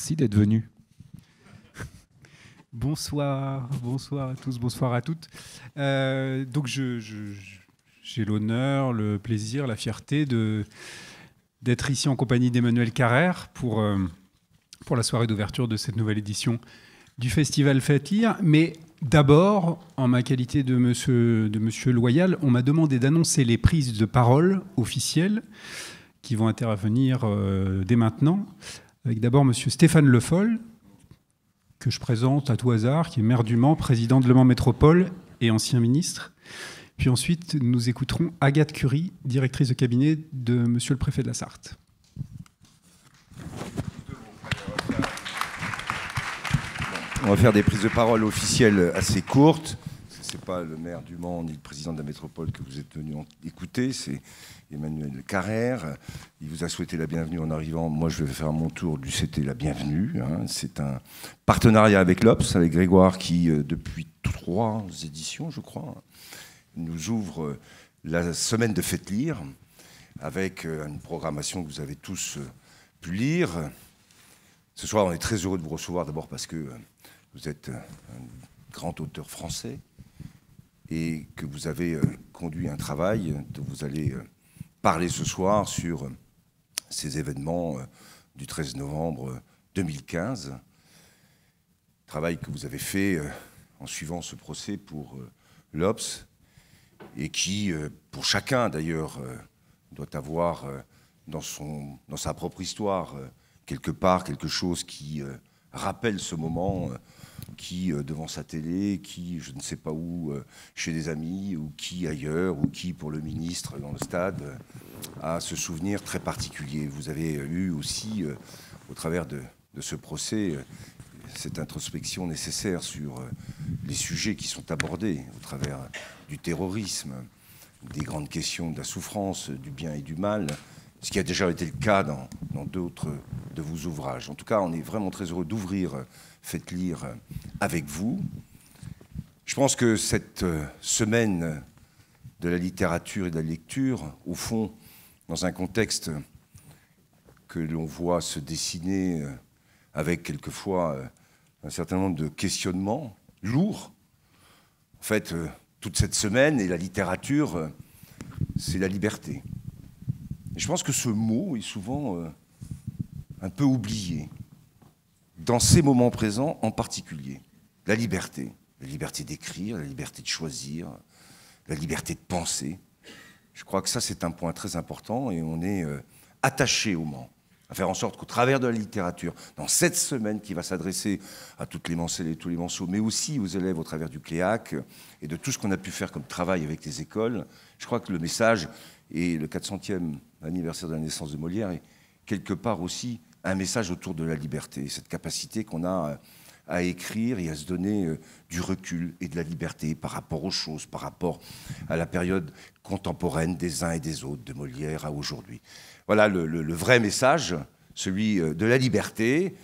Merci d'être venu. Bonsoir, bonsoir à tous, bonsoir à toutes. Euh, donc je, j'ai l'honneur, le plaisir, la fierté de d'être ici en compagnie d'Emmanuel Carrère pour, euh, pour la soirée d'ouverture de cette nouvelle édition du Festival Faites Lire. Mais d'abord, en ma qualité de monsieur, de monsieur Loyal, on m'a demandé d'annoncer les prises de parole officielles qui vont intervenir euh, dès maintenant avec d'abord M. Stéphane Le Foll, que je présente à tout hasard, qui est maire du Mans, président de Le Mans Métropole et ancien ministre. Puis ensuite, nous écouterons Agathe Curie, directrice de cabinet de M. le préfet de la Sarthe. On va faire des prises de parole officielles assez courtes c'est pas le maire du Mans ni le président de la métropole que vous êtes venu écouter, c'est Emmanuel Carrère. Il vous a souhaité la bienvenue en arrivant. Moi, je vais faire mon tour du CT La Bienvenue. Hein. C'est un partenariat avec l'Obs, avec Grégoire, qui, euh, depuis trois éditions, je crois, nous ouvre euh, la semaine de Fête Lire, avec euh, une programmation que vous avez tous pu lire. Ce soir, on est très heureux de vous recevoir, d'abord parce que vous êtes un grand auteur français, et que vous avez euh, conduit un travail euh, dont vous allez euh, parler ce soir sur ces événements du 13 novembre 2015. Travail que vous avez fait en suivant ce procès pour l'OPS, et qui, pour chacun d'ailleurs, doit avoir dans, son, dans sa propre histoire quelque part quelque chose qui rappelle ce moment qui euh, devant sa télé, qui je ne sais pas où, euh, chez des amis, ou qui ailleurs, ou qui pour le ministre dans le stade, a ce souvenir très particulier. Vous avez eu aussi, euh, au travers de, ce procès, cette introspection nécessaire sur les sujets qui sont abordés au travers du terrorisme, des grandes questions de la souffrance, du bien et du mal, ce qui a déjà été le cas dans d'autres de vos ouvrages. En tout cas, on est vraiment très heureux d'ouvrir faites lire avec vous. Je pense que cette euh, semaine de la littérature et de la lecture, au fond, dans un contexte que l'on voit se dessiner euh, avec quelquefois euh, un certain nombre de questionnements lourds, en fait, toute cette semaine, et la littérature, c'est la liberté. je pense que ce mot est souvent un peu oublié dans ces moments présents en particulier. La liberté, la liberté d'écrire, la liberté de choisir, la liberté de penser. Je crois que ça, c'est un point très important et on est euh, attaché au Mans à faire en sorte qu'au travers de la littérature, dans cette semaine qui va s'adresser à toutes les mancelles et tous les manceaux, mais aussi aux élèves au travers du CLÉAC et de tout ce qu'on a pu faire comme travail avec les écoles, je crois que le message et le 400e anniversaire de la naissance de Molière et quelque part aussi un message autour de la liberté, cette capacité qu'on a euh, à écrire et à se donner euh, du recul et de la liberté par rapport aux choses, par rapport à la période contemporaine des uns et des autres, de Molière à aujourd'hui. Voilà le, vrai message, celui euh, de la liberté,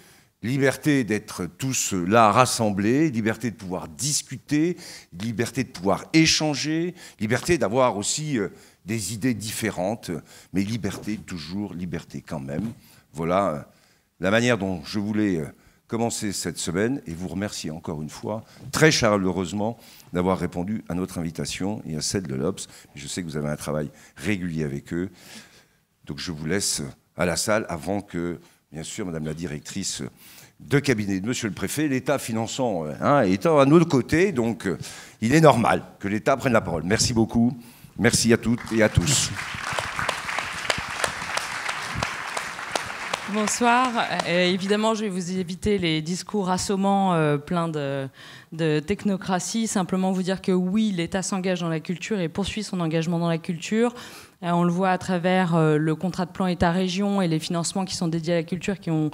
liberté d'être tous là rassemblés, liberté de pouvoir discuter, liberté de pouvoir échanger, liberté d'avoir aussi des idées différentes, mais liberté toujours, liberté quand même. Voilà euh, la manière dont je voulais euh, commencer cette semaine et vous remercier encore une fois, très chaleureusement, d'avoir répondu à notre invitation et à celle de l'Obs. Je sais que vous avez un travail régulier avec eux. Donc je vous laisse euh, à la salle avant que, bien sûr, Madame la directrice de cabinet de Monsieur le Préfet, l'État finançant, hein, étant à notre côté. donc il est normal que l'État prenne la parole. Merci beaucoup. Merci à toutes et à tous. bonsoir. évidemment, je vais vous éviter les discours assommants euh, pleins de, technocratie. Simplement vous dire que oui, l'État s'engage dans la culture et poursuit son engagement dans la culture. Euh, on le voit à travers euh, le contrat de plan État-région et les financements qui sont dédiés à la culture qui ont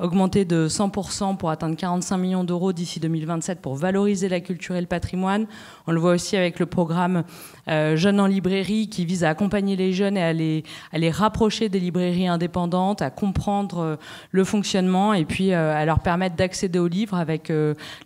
augmenter de 100% pour atteindre 45 millions d'euros d'ici 2027 pour valoriser la culture et le patrimoine. On le voit aussi avec le programme euh, Jeunes en librairie qui vise à accompagner les jeunes et à les, rapprocher des librairies indépendantes, à comprendre euh, le fonctionnement et puis euh, à leur permettre d'accéder aux livres avec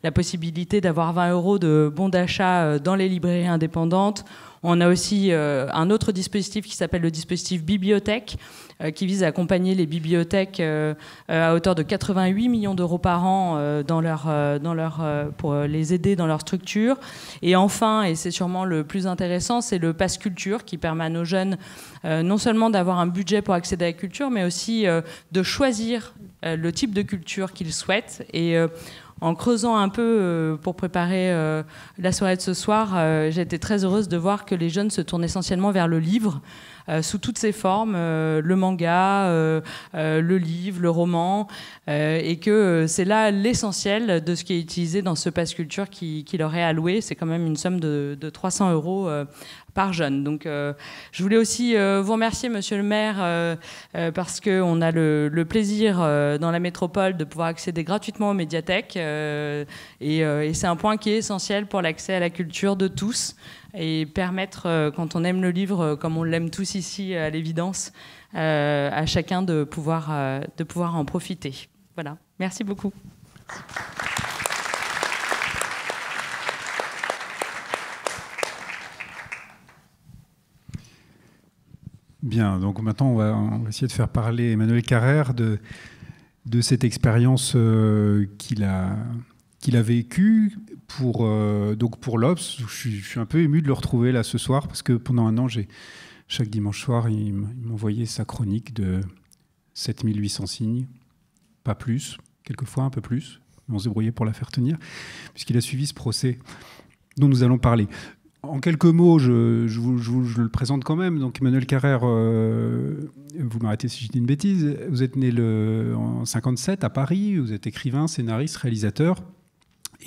la possibilité d'avoir 20 euros de bons d'achat dans les librairies indépendantes. On a aussi euh, un autre dispositif qui s'appelle le dispositif bibliothèque, euh, qui vise à accompagner les bibliothèques euh, à hauteur de 88 millions d'euros par an dans leur, dans leur, pour les aider dans leur structure. Et enfin, et c'est sûrement le plus intéressant, c'est le pass culture qui permet à nos jeunes non seulement d'avoir un budget pour accéder à la culture, mais aussi de choisir le type de culture qu'ils souhaitent en creusant un peu euh, pour préparer euh, la soirée de ce soir, euh, j'ai été très heureuse de voir que les jeunes se tournent essentiellement vers le livre. Euh, sous toutes ses formes, euh, le manga, euh, le livre, le roman, et que c'est là l'essentiel de ce qui est utilisé dans ce passe culture qui, leur est alloué. C'est quand même une somme de, 300 euros par jeune. Donc, je voulais aussi vous remercier, Monsieur le Maire, parce qu'on a le, plaisir dans la métropole de pouvoir accéder gratuitement aux médiathèques, et c'est un point qui est essentiel pour l'accès à la culture de tous et permettre, euh, quand on aime le livre, euh, comme on l'aime tous ici euh, à l'évidence, à chacun de pouvoir, de pouvoir en profiter. Voilà, merci beaucoup. Bien, donc maintenant on va, essayer de faire parler Emmanuel Carrère de, de cette expérience qu'il a, qu'il a vécue, pour, euh, donc pour l'Obs. Je suis, un peu ému de le retrouver là ce soir parce que pendant un an, chaque dimanche soir, il m'envoyait sa chronique de 7800 signes, pas plus, quelquefois un peu plus, on se brouillé pour la faire tenir, puisqu'il a suivi ce procès dont nous allons parler. En quelques mots, je, vous, le présente quand même. Donc, Emmanuel Carrère, euh, vous m'arrêtez si j'ai dit une bêtise. Vous êtes né en 57 à Paris. Vous êtes écrivain, scénariste, réalisateur.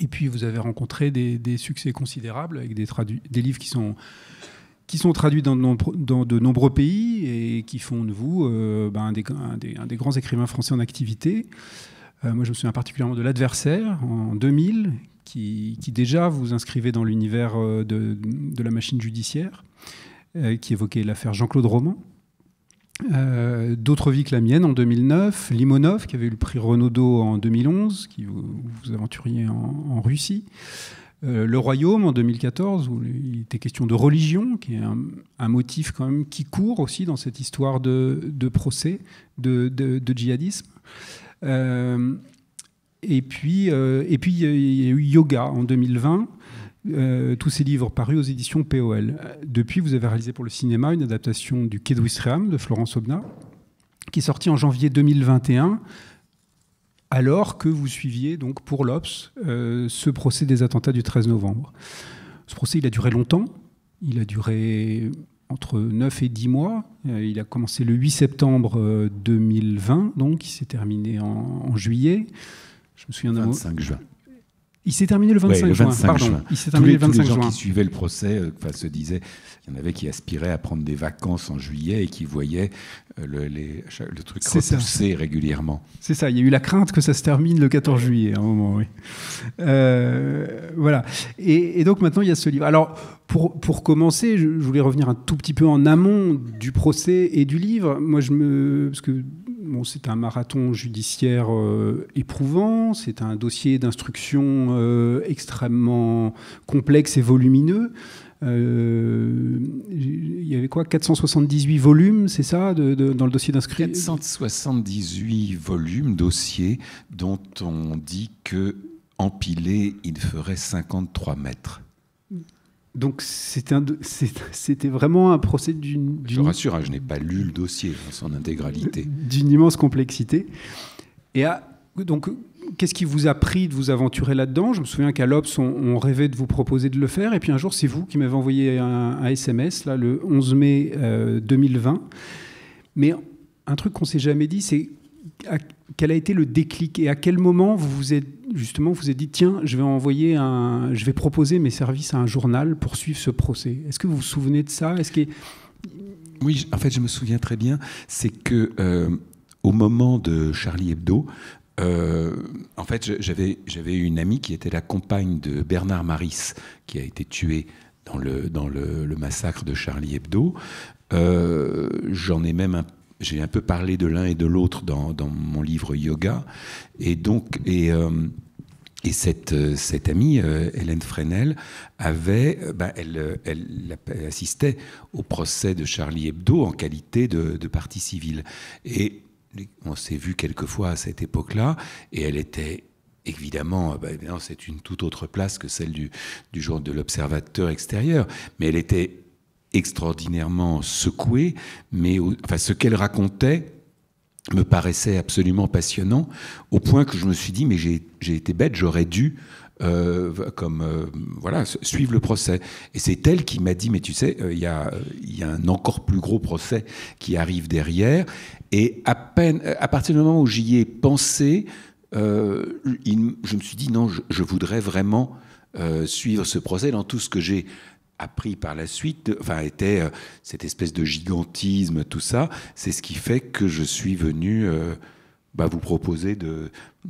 Et puis vous avez rencontré des, succès considérables avec des, livres qui sont qui sont traduits dans de, nombreux pays et qui font de vous euh, ben, un, des, grands écrivains français en activité. Euh, moi, je me souviens particulièrement de L'Adversaire en 2000, qui, déjà vous inscrivait dans l'univers euh, de, la machine judiciaire, qui évoquait l'affaire Jean-Claude Roman. Euh, D'autres vies que la mienne en 2009, Limonov, qui avait eu le prix Renaudot en 2011, qui vous, vous aventuriez en, Russie. Euh, le Royaume en 2014, où il était question de religion, qui est un, motif quand même qui court aussi dans cette histoire de, de procès, de, de, djihadisme. Euh, et puis, et puis il y a eu yoga en 2020, euh, tous ces livres parus aux éditions POL. Euh, depuis, vous avez réalisé pour le cinéma une adaptation du Quai de Florence Obna, qui est sortie en janvier 2021, alors que vous suiviez donc pour l'Obs euh, ce procès des attentats du 13 novembre. Ce procès, il a duré longtemps. Il a duré entre 9 et 10 mois. Il a commencé le 8 septembre 2020, donc il s'est terminé en, juillet. Je me souviens 25 juin. Il s'est terminé le 25, juin. Il s'est terminé le 25 tous les gens qui suivaient le procès euh, enfin, se disaient, il y en avait qui aspiraient à prendre des vacances en juillet et qui voyaient euh, le, le truc repousser régulièrement. C'est ça, il y a eu la crainte que ça se termine le 14 juillet, à un moment, oui. Euh, voilà. Et, donc maintenant, il y a ce livre. Alors, pour, pour commencer, je, je voulais revenir un tout petit peu en amont du procès et du livre. Moi, je me... Parce que c'est un marathon judiciaire euh, éprouvant, c'est un dossier d'instruction euh, extrêmement complexe et volumineux. Euh, il y avait quoi 478 volumes, c'est ça, dans le dossier d'inscription 478 volumes, dossiers dont on dit que empilés, il ferait 53 mètres. Donc c'était vraiment un procès d'une... Je rassure, hein, je n'ai pas lu le dossier dans hein, son intégralité. D'une immense complexité. Et donc qu'est-ce qui vous a pris de vous aventurer là-dedans Je me souviens qu'à l'Obs, on, rêvait de vous proposer de le faire. Et puis un jour, c'est vous qui m'avez envoyé un, SMS, là, le 11 mai 2020. Euh, Mais un truc qu'on s'est jamais dit, c'est quel a été le déclic et à quel moment vous vous êtes justement vous êtes dit tiens je vais envoyer un je vais proposer mes services à un journal pour suivre ce procès est-ce que vous vous souvenez de ça est-ce que oui en fait je me souviens très bien c'est que euh, au moment de Charlie Hebdo euh, en fait j'avais j'avais une amie qui était la compagne de Bernard Maris qui a été tué dans le dans le, massacre de Charlie Hebdo euh, j'en ai même un j'ai un peu parlé de l'un et de l'autre dans, mon livre Yoga. Et donc, et, euh, et cette, euh, cette amie, euh, Hélène Fresnel, avait, bah, elle, elle, assistait au procès de Charlie Hebdo en qualité de, de partie civile. Et on s'est vu quelquefois à cette époque-là, et elle était évidemment, bah, c'est une toute autre place que celle du, du jour de l'observateur extérieur, mais elle était extraordinairement secouée, mais enfin, ce qu'elle racontait me paraissait absolument passionnant, au point que je me suis dit, mais j'ai été bête, j'aurais dû euh, comme euh, voilà suivre le procès. Et c'est elle qui m'a dit, mais tu sais, euh, il y, a, un encore plus gros procès qui arrive derrière. Et à peine, à partir du moment où j'y ai pensé, je me suis dit non, je voudrais vraiment suivre ce procès dans tout ce que j'ai appris par la suite, enfin était euh, cette espèce de gigantisme, tout ça, c'est ce qui fait que je suis venu euh, bah, vous proposer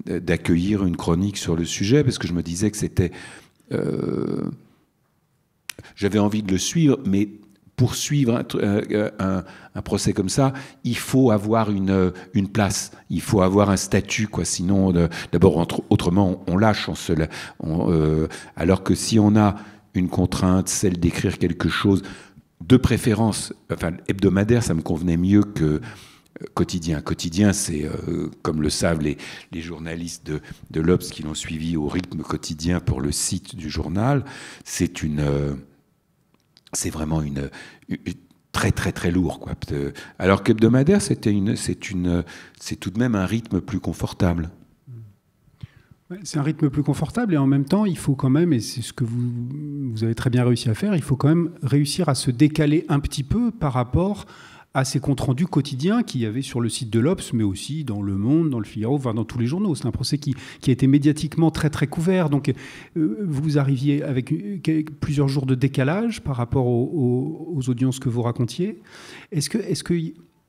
d'accueillir une chronique sur le sujet, parce que je me disais que c'était... Euh, j'avais envie de le suivre, mais poursuivre un, un, procès comme ça, il faut avoir une, place, il faut avoir un statut, quoi. Sinon, d'abord, autrement, on, lâche, alors que si on a une contrainte, celle d'écrire quelque chose, de préférence, enfin hebdomadaire, ça me convenait mieux que euh, quotidien. Quotidien, c'est, euh, comme le savent les, journalistes de, de l'Obs qui l'ont suivi au rythme quotidien pour le site du journal, c'est une... Euh, c'est vraiment une, très très très lourd quoi. Alors qu'hebdomadaire, c'était une, c'est une, c'est tout de même un rythme plus confortable. C'est un rythme plus confortable et en même temps, il faut quand même, et c'est ce que vous, vous, avez très bien réussi à faire, il faut quand même réussir à se décaler un petit peu par rapport à ces comptes rendus quotidiens qu'il y avait sur le site de l'Obs, mais aussi dans Le Monde, dans Le Figaro, dans tous les journaux. C'est un procès qui, qui, a été médiatiquement très très couvert. Donc euh, vous arriviez avec euh, plusieurs jours de décalage par rapport aux, audiences que vous racontiez. Est-ce que, est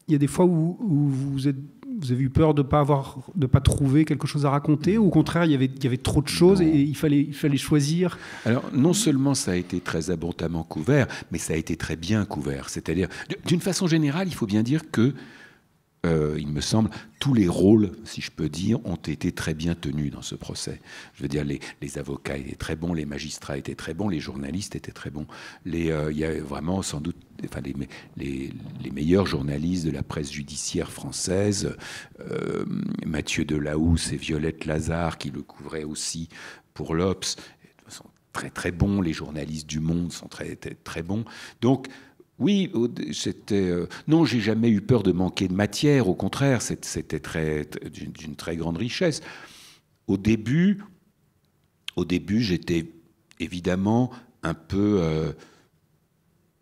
il y a des fois où vous êtes vous avez eu peur de ne pas, avoir, de pas trouver quelque chose à raconter ou au contraire, il y avait, il y avait trop de choses et il fallait, il fallait choisir Alors, non seulement ça a été très abondamment couvert, mais ça a été très bien couvert. C'est-à-dire, d'une façon générale, il faut bien dire que euh, il me semble, tous les rôles, si je peux dire, ont été très bien tenus dans ce procès. Je veux dire, les, les avocats étaient très bons, les magistrats étaient très bons, les journalistes étaient très bons. Les, euh, il y a vraiment sans doute enfin, les, meilleurs journalistes de la presse judiciaire française, euh, Mathieu Delahousse et Violette Lazare, qui le couvraient aussi pour l'Obs, sont très très bons. Les journalistes du Monde sont très très, bons. Donc oui, c'était. Euh, non, j'ai jamais eu peur de manquer de matière. Au contraire, c'était très d'une très grande richesse. Au début, au début, j'étais évidemment un peu euh,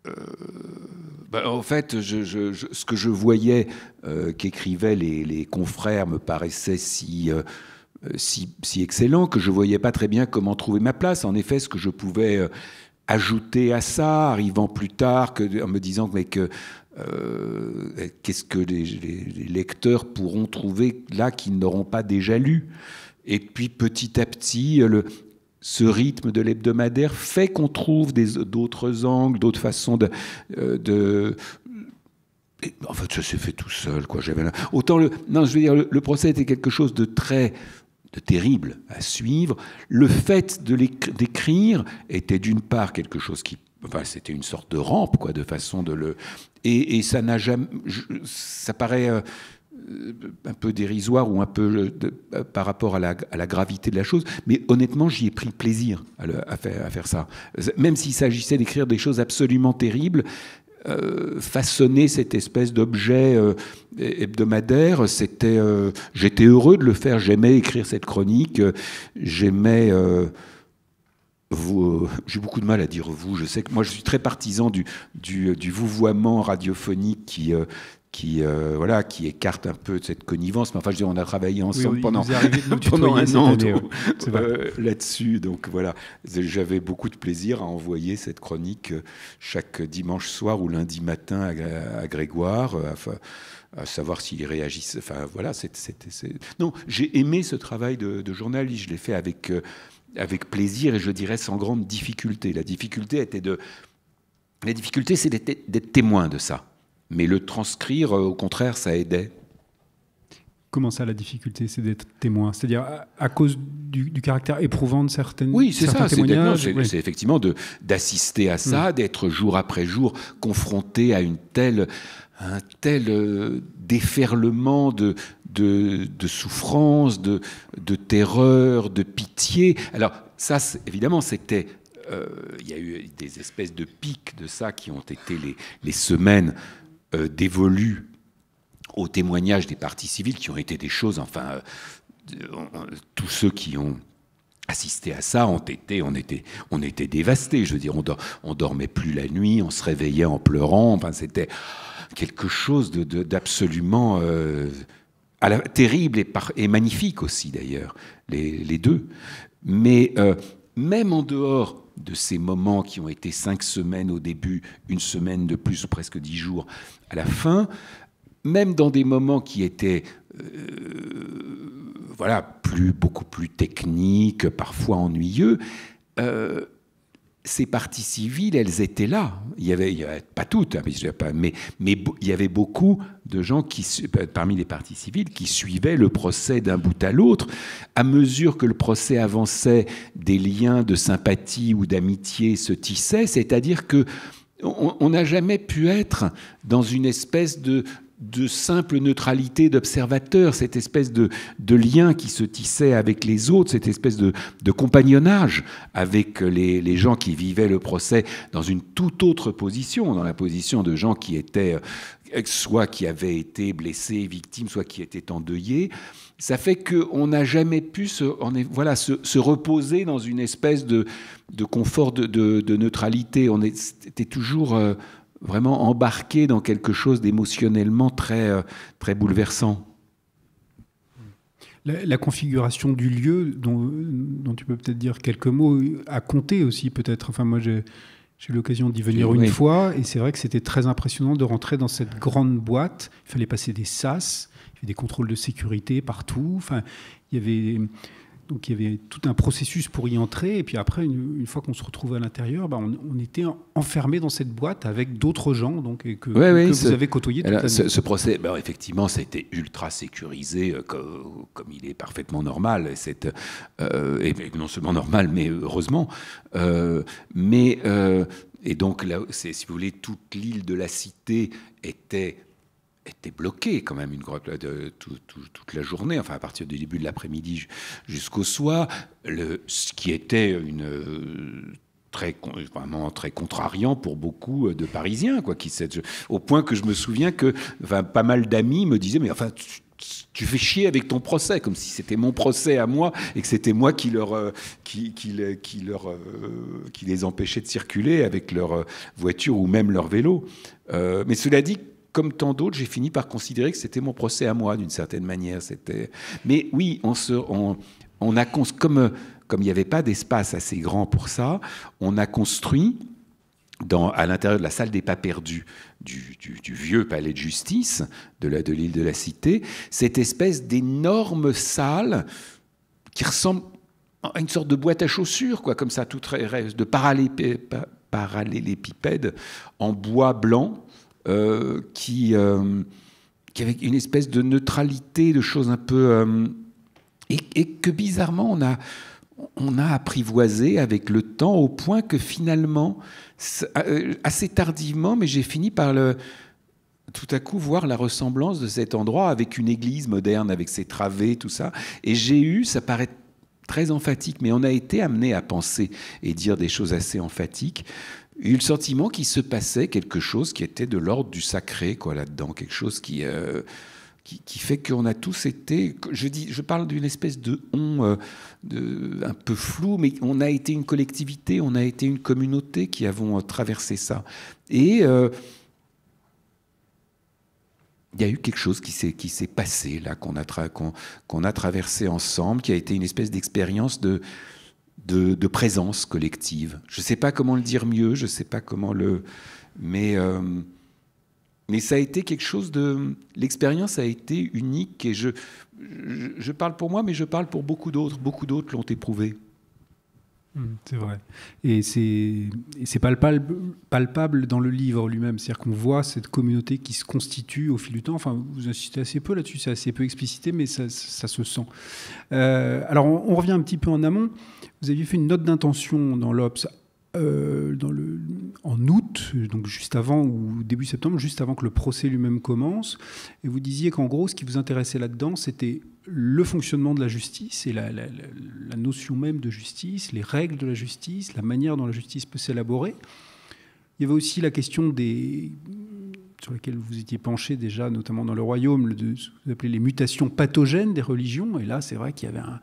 euh, bah, en fait, ce que je voyais euh, qu'écrivaient les, confrères me paraissait si, euh, excellent que je ne voyais pas très bien comment trouver ma place. En effet, ce que je pouvais ajouter à ça, arrivant plus tard, en me disant mais qu'est-ce que les, les, lecteurs pourront trouver là qu'ils n'auront pas déjà lu. Et puis petit à petit, le, ce rythme de l'hebdomadaire fait qu'on trouve d'autres angles, d'autres façons de, euh, de en fait, ça s'est fait tout seul, quoi. J'avais autant le, non, je veux dire, le, procès était quelque chose de très, de terrible à suivre. Le fait de d'écrire était d'une part quelque chose qui, enfin, c'était une sorte de rampe, quoi, de façon de le, et, ça n'a jamais, ça paraît. Euh, un peu dérisoire ou un peu euh, par rapport à la, gravité de la chose, mais honnêtement, j'y ai pris plaisir à, faire, ça. Même s'il s'agissait d'écrire des choses absolument terribles, euh, façonner cette espèce d'objet euh, hebdomadaire, c'était, j'étais heureux de le faire. J'aimais écrire cette chronique, j'aimais vous, euh, j'ai beaucoup de mal à dire vous. Je sais que moi, je suis très partisan du, du, euh, du vouvoiement radiophonique qui, euh, qui voilà qui écarte un peu de cette connivence mais enfin je dis on a travaillé ensemble pendant, un an là-dessus donc voilà j'avais beaucoup de plaisir à envoyer cette chronique chaque dimanche soir ou lundi matin à, Grégoire à, savoir s'il réagissait enfin voilà non j'ai aimé ce travail de, de journaliste je l'ai fait avec avec plaisir et je dirais sans grande difficulté. La difficulté était de... La difficulté, c'est d'être témoin de ça. Mais le transcrire, euh, au contraire, ça aidait. Comment ça, la difficulté, c'est d'être témoin C'est-à-dire à, cause du, caractère éprouvant de certaines Oui, c'est ça. C'est effectivement d'assister à ça, mmh. d'être jour après jour confronté à une telle, un tel euh, déferlement de, de, de souffrance, de, de, terreur, de pitié. Alors ça, évidemment, c'était... Euh, il y a eu des espèces de pics de ça qui ont été les, semaines euh, dévolues au témoignage des partis civils qui ont été des choses, enfin, euh, tous ceux qui ont assisté à ça ont été, on était, on était dévastés. Je veux dire, on, dormait plus la nuit, on se réveillait en pleurant. Enfin, c'était quelque chose d'absolument terrible et, magnifique aussi d'ailleurs, les, deux. Mais euh, même en dehors de ces moments qui ont été cinq semaines au début, une semaine de plus ou presque dix jours à la fin, même dans des moments qui étaient euh, voilà plus beaucoup plus techniques, parfois ennuyeux, euh, ces parties civiles, elles étaient là. Il y avait, il pas toutes, hein, mais, mais, il y avait beaucoup de gens qui, euh, parmi les parties civiles qui suivaient le procès d'un bout à l'autre. À mesure que le procès avançait, des liens de sympathie ou d'amitié se tissaient, c'est-à-dire que on n'a jamais pu être dans une espèce de, de simple neutralité d'observateur, cette espèce de, lien qui se tissait avec les autres, cette espèce de, compagnonnage avec les, gens qui vivaient le procès dans une toute autre position, dans la position de gens qui étaient euh, soit qui avaient été blessés, victimes, soit qui étaient endeuillés. Ça fait qu'on n'a jamais pu se, voilà, se, reposer dans une espèce de, de confort de, neutralité. On était toujours euh, vraiment embarqué dans quelque chose d'émotionnellement très, euh, très bouleversant. La, configuration du lieu, dont, tu peux peut-être dire quelques mots, a compté aussi peut-être. Enfin, moi, j'ai eu l'occasion d'y venir une fois, et c'est vrai que c'était très impressionnant de rentrer dans cette grande boîte. Il fallait passer des sas, des contrôles de sécurité partout. Enfin, il y avait donc il y avait tout un processus pour y entrer. Et puis après, une, fois qu'on se retrouvait à l'intérieur, bah, on, était enfermé dans cette boîte avec d'autres gens donc, et que, vous avez côtoyé. Toute alors, ce, ce, procès, bah, effectivement, ça a été ultra sécurisé, euh, comme, il est parfaitement normal. et euh, non seulement normal, mais heureusement. Euh, mais et donc, là, si vous voulez, toute l'île de la cité était était bloqué quand même une grotte de, euh, toute la journée, enfin à partir du début de l'après-midi jusqu'au soir, le, ce qui était une euh, très vraiment très contrariant pour beaucoup euh, de Parisiens quoi qui au point que je me souviens que enfin, pas mal d'amis me disaient mais enfin tu, fais chier avec ton procès, comme si c'était mon procès à moi et que c'était moi qui leur, qui, qui, leur, qui les empêchait de circuler avec leur voiture ou même leur vélo. mais cela dit, comme tant d'autres, j'ai fini par considérer que c'était mon procès à moi, d'une certaine manière. C'était... Mais oui, on, se, on, a comme, comme il n'y avait pas d'espace assez grand pour ça, on a construit dans, à l'intérieur de la salle des pas perdus du, vieux palais de justice de, de l'île de la Cité, cette espèce d'énorme salle qui ressemble à une sorte de boîte à chaussures, quoi, comme ça, reste de parallélépipède en bois blanc, euh, qui, euh, avait une espèce de neutralité, de choses un peu... Euh, et, que bizarrement, on a, on a apprivoisé avec le temps, au point que finalement, assez tardivement, mais j'ai fini par le tout à coup voir la ressemblance de cet endroit avec une église moderne, avec ses travées, tout ça. Et j'ai eu, ça paraît très emphatique, mais on a été amené à penser et dire des choses assez emphatiques eu le sentiment qu'il se passait quelque chose qui était de l'ordre du sacré, quoi, là-dedans, quelque chose qui, euh, qui, fait qu'on a tous été. Je, dis, je parle d'une espèce de on euh, de, un peu flou, mais on a été une collectivité, on a été une communauté qui avons euh, traversé ça. Et. il y a eu quelque chose qui s'est, qui s'est passé, là, qu'on a, qu'on a traversé ensemble, qui a été une espèce d'expérience de, de, présence collective. Je ne sais pas comment le dire mieux, je sais pas comment le... Mais, euh, mais ça a été quelque chose de... L'expérience a été unique et je, je parle pour moi, mais je parle pour beaucoup d'autres. Beaucoup d'autres l'ont éprouvé. Mm, c'est vrai. Et c'est palpable, palpable dans le livre lui-même. C'est-à-dire qu'on voit cette communauté qui se constitue au fil du temps. Enfin, vous insistez assez peu là-dessus, c'est assez peu explicité, mais ça, ça se sent. Euh, alors, on, on, revient un petit peu en amont. Vous aviez fait une note d'intention dans l'Obs euh, dans le, en août, donc juste avant ou début septembre, juste avant que le procès lui-même commence. Et vous disiez qu'en gros, ce qui vous intéressait là-dedans, c'était le fonctionnement de la justice et la, notion même de justice, les règles de la justice, la manière dont la justice peut s'élaborer. Il y avait aussi la question des sur laquelle vous étiez penché déjà, notamment dans le royaume, de ce que vous appelez les mutations pathogènes des religions. Et là, c'est vrai qu'il y avait un,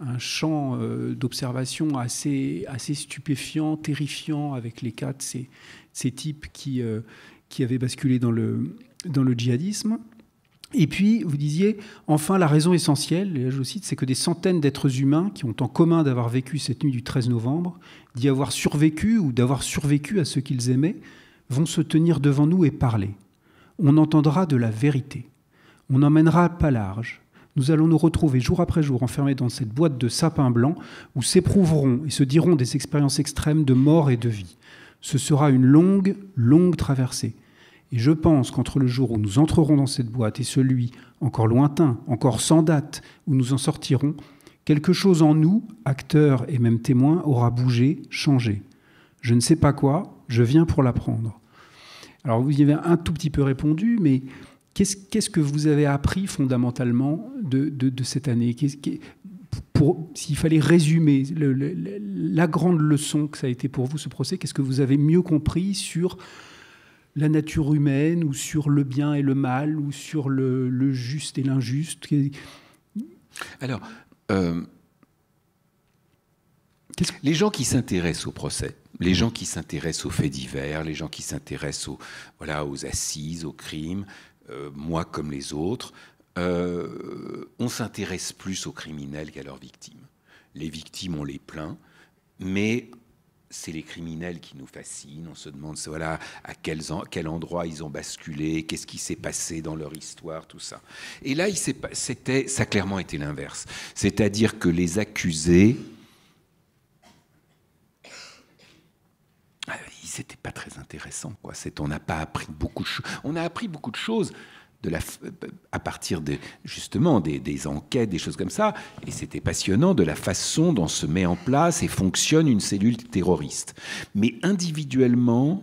un champ euh, d'observation assez, assez stupéfiant, terrifiant, avec les quatre de ces, ces types qui, euh, qui avaient basculé dans le, dans le djihadisme. Et puis, vous disiez, enfin, la raison essentielle, et là je cite, c'est que des centaines d'êtres humains qui ont en commun d'avoir vécu cette nuit du 13 novembre, d'y avoir survécu ou d'avoir survécu à ce qu'ils aimaient, vont se tenir devant nous et parler. On entendra de la vérité. On n'emmènera pas large. Nous allons nous retrouver jour après jour enfermés dans cette boîte de sapin blanc où s'éprouveront et se diront des expériences extrêmes de mort et de vie. Ce sera une longue, longue traversée. Et je pense qu'entre le jour où nous entrerons dans cette boîte et celui, encore lointain, encore sans date, où nous en sortirons, quelque chose en nous, acteurs et même témoins, aura bougé, changé. Je ne sais pas quoi, je viens pour l'apprendre. Alors vous y avez un tout petit peu répondu, mais Qu'est-ce que vous avez appris fondamentalement de, cette année S'il fallait résumer la grande leçon que ça a été pour vous, ce procès, qu'est-ce que vous avez mieux compris sur la nature humaine ou sur le bien et le mal ou sur le, juste et l'injuste Alors, euh, les gens qui s'intéressent au procès, les gens qui s'intéressent aux faits divers, les gens qui s'intéressent aux assises, aux crimes, euh, moi comme les autres, euh, on s'intéresse plus aux criminels qu'à leurs victimes. Les victimes, on les plaint, mais c'est les criminels qui nous fascinent. On se demande voilà, à quel, endroit ils ont basculé, qu'est-ce qui s'est passé dans leur histoire, tout ça. Et là, ça a clairement été l'inverse. C'est-à-dire que les accusés c'était pas très intéressant. Quoi. C'est, on n'a pas appris beaucoup de choses. On a appris beaucoup de choses de la, euh, à partir de, justement des, des, enquêtes, des choses comme ça. Et c'était passionnant de la façon dont se met en place et fonctionne une cellule terroriste. Mais individuellement,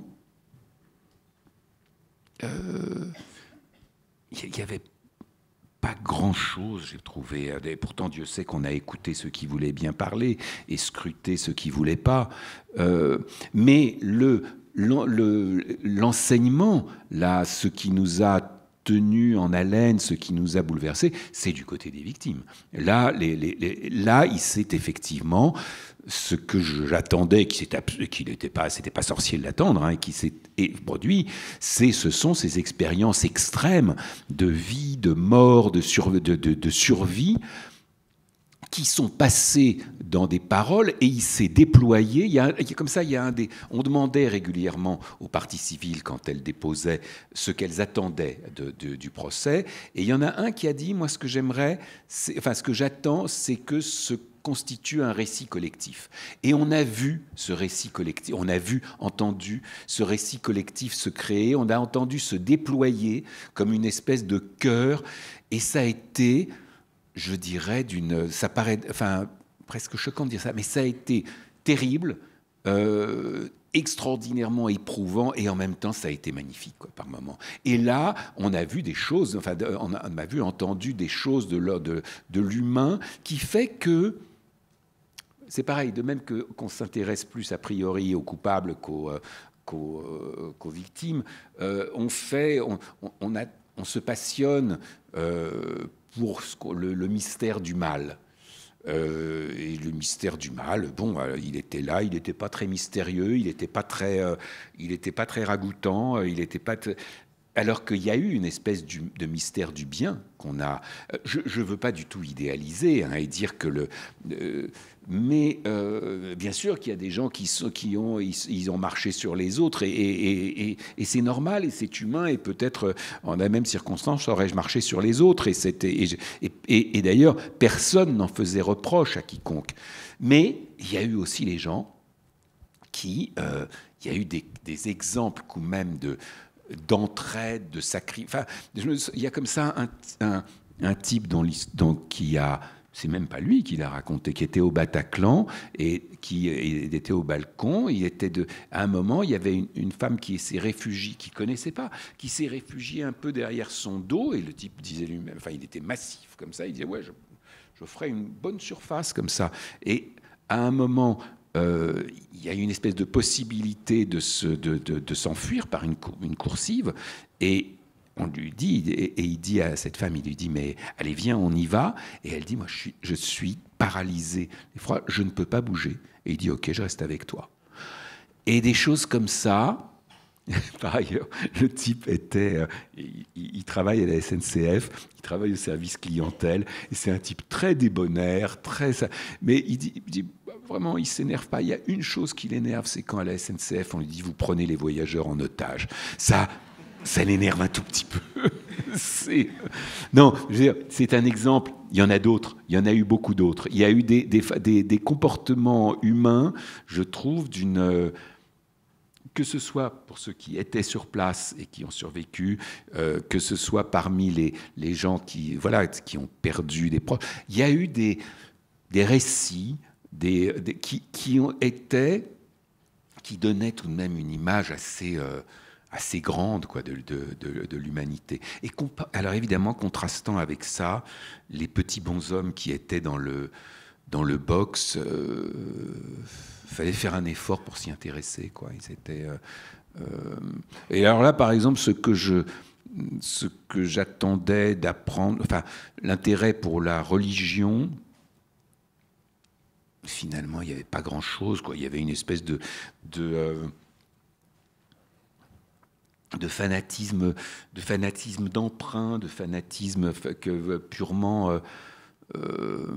euh, il n'y avait pas grand-chose, j'ai trouvé. pourtant, Dieu sait qu'on a écouté ceux qui voulaient bien parler et scruté ceux qui ne voulaient pas. Euh, mais l'enseignement, ce qui nous a tenu en haleine, ce qui nous a bouleversés, c'est du côté des victimes. Là, les, là il s'est effectivement ce que j'attendais, qui n'était pas, c'était pas sorcier de l'attendre, hein, qui s'est produit, c'est, ce sont ces expériences extrêmes de vie, de mort, de survie qui sont passés dans des paroles et il s'est déployé. Il y a, comme ça, il y a un des, on demandait régulièrement aux parties civiles quand elles déposaient ce qu'elles attendaient du procès. Et il y en a un qui a dit, moi, ce que j'aimerais, enfin, ce que j'attends, c'est que ce constitue un récit collectif. Et on a vu ce récit collectif, on a vu, entendu ce récit collectif se créer, on a entendu se déployer comme une espèce de cœur, et ça a été je dirais, d'une. Ça paraît enfin, presque choquant de dire ça, mais ça a été terrible, euh, extraordinairement éprouvant, et en même temps, ça a été magnifique, quoi, par moments. Et là, on a vu des choses, enfin, on a, vu, entendu des choses de l'humain de, qui fait que. C'est pareil, de même que qu'on s'intéresse plus a priori aux coupables qu'aux euh, euh, victimes, on fait, on, on se passionne pour le, mystère du mal. Euh, et le mystère du mal, bon, euh, il était là, il n'était pas très mystérieux, il n'était pas très, euh, il pas très ragoûtant, il n'était pas. Alors qu'il y a eu une espèce de mystère du bien qu'on a. Je ne veux pas du tout idéaliser hein, et dire que le mais euh, bien sûr qu'il y a des gens qui, ont, ils, ont marché sur les autres et, c'est normal et c'est humain et peut-être euh, en la même circonstance aurais-je marché sur les autres et, et, d'ailleurs personne n'en faisait reproche à quiconque. Mais il y a eu aussi les gens qui, euh, il y a eu des, exemples ou même de, d'entraide, de sacrifice. il y a comme ça un, un, type dans' qui a c'est même pas lui qui l'a raconté, qui était au Bataclan et qui était au balcon. Il était de, à un moment, il y avait une, femme qui s'est réfugiée, qui connaissait pas, qui s'est réfugiée un peu derrière son dos. Et le type disait lui-même, enfin, il était massif comme ça. Il disait ouais, je, ferai une bonne surface comme ça. Et à un moment, euh, il y a une espèce de possibilité de s'enfuir se, de, de, de par une, une, coursive et on lui dit, et, il dit à cette femme, il lui dit, mais allez, viens, on y va. Et elle dit, moi, je suis, je suis paralysée. je ne peux pas bouger. Et il dit, ok, je reste avec toi. Et des choses comme ça, par ailleurs, le type était. Euh, il, travaille à la SNCF, il travaille au service clientèle, et c'est un type très débonnaire, très. Mais il dit, dit vraiment, il s'énerve pas. Il y a une chose qui l'énerve, c'est quand à la SNCF, on lui dit Vous prenez les voyageurs en otage. Ça, ça l'énerve un tout petit peu. non, je veux dire, c'est un exemple. Il y en a d'autres. Il y en a eu beaucoup d'autres. Il y a eu des, des, comportements humains, je trouve, d'une euh, que ce soit pour ceux qui étaient sur place et qui ont survécu, euh, que ce soit parmi les, les gens qui, voilà, qui ont perdu des proches, il y a eu des, des récits des, qui, qui, ont été, qui donnaient tout de même une image assez... Euh, assez grande quoi, de, de, de, l'humanité. Et alors évidemment, contrastant avec ça, les petits bonshommes qui étaient dans le, dans le box, euh, fallait faire un effort pour s'y intéresser. Quoi. Ils étaient, euh, euh, et alors là, par exemple, ce que je ce que j'attendais d'apprendre, enfin l'intérêt pour la religion, finalement il n'y avait pas grand chose quoi. Il y avait une espèce de, de euh, de fanatisme, de fanatisme d'emprunt, de fanatisme que euh, purement. Euh, euh,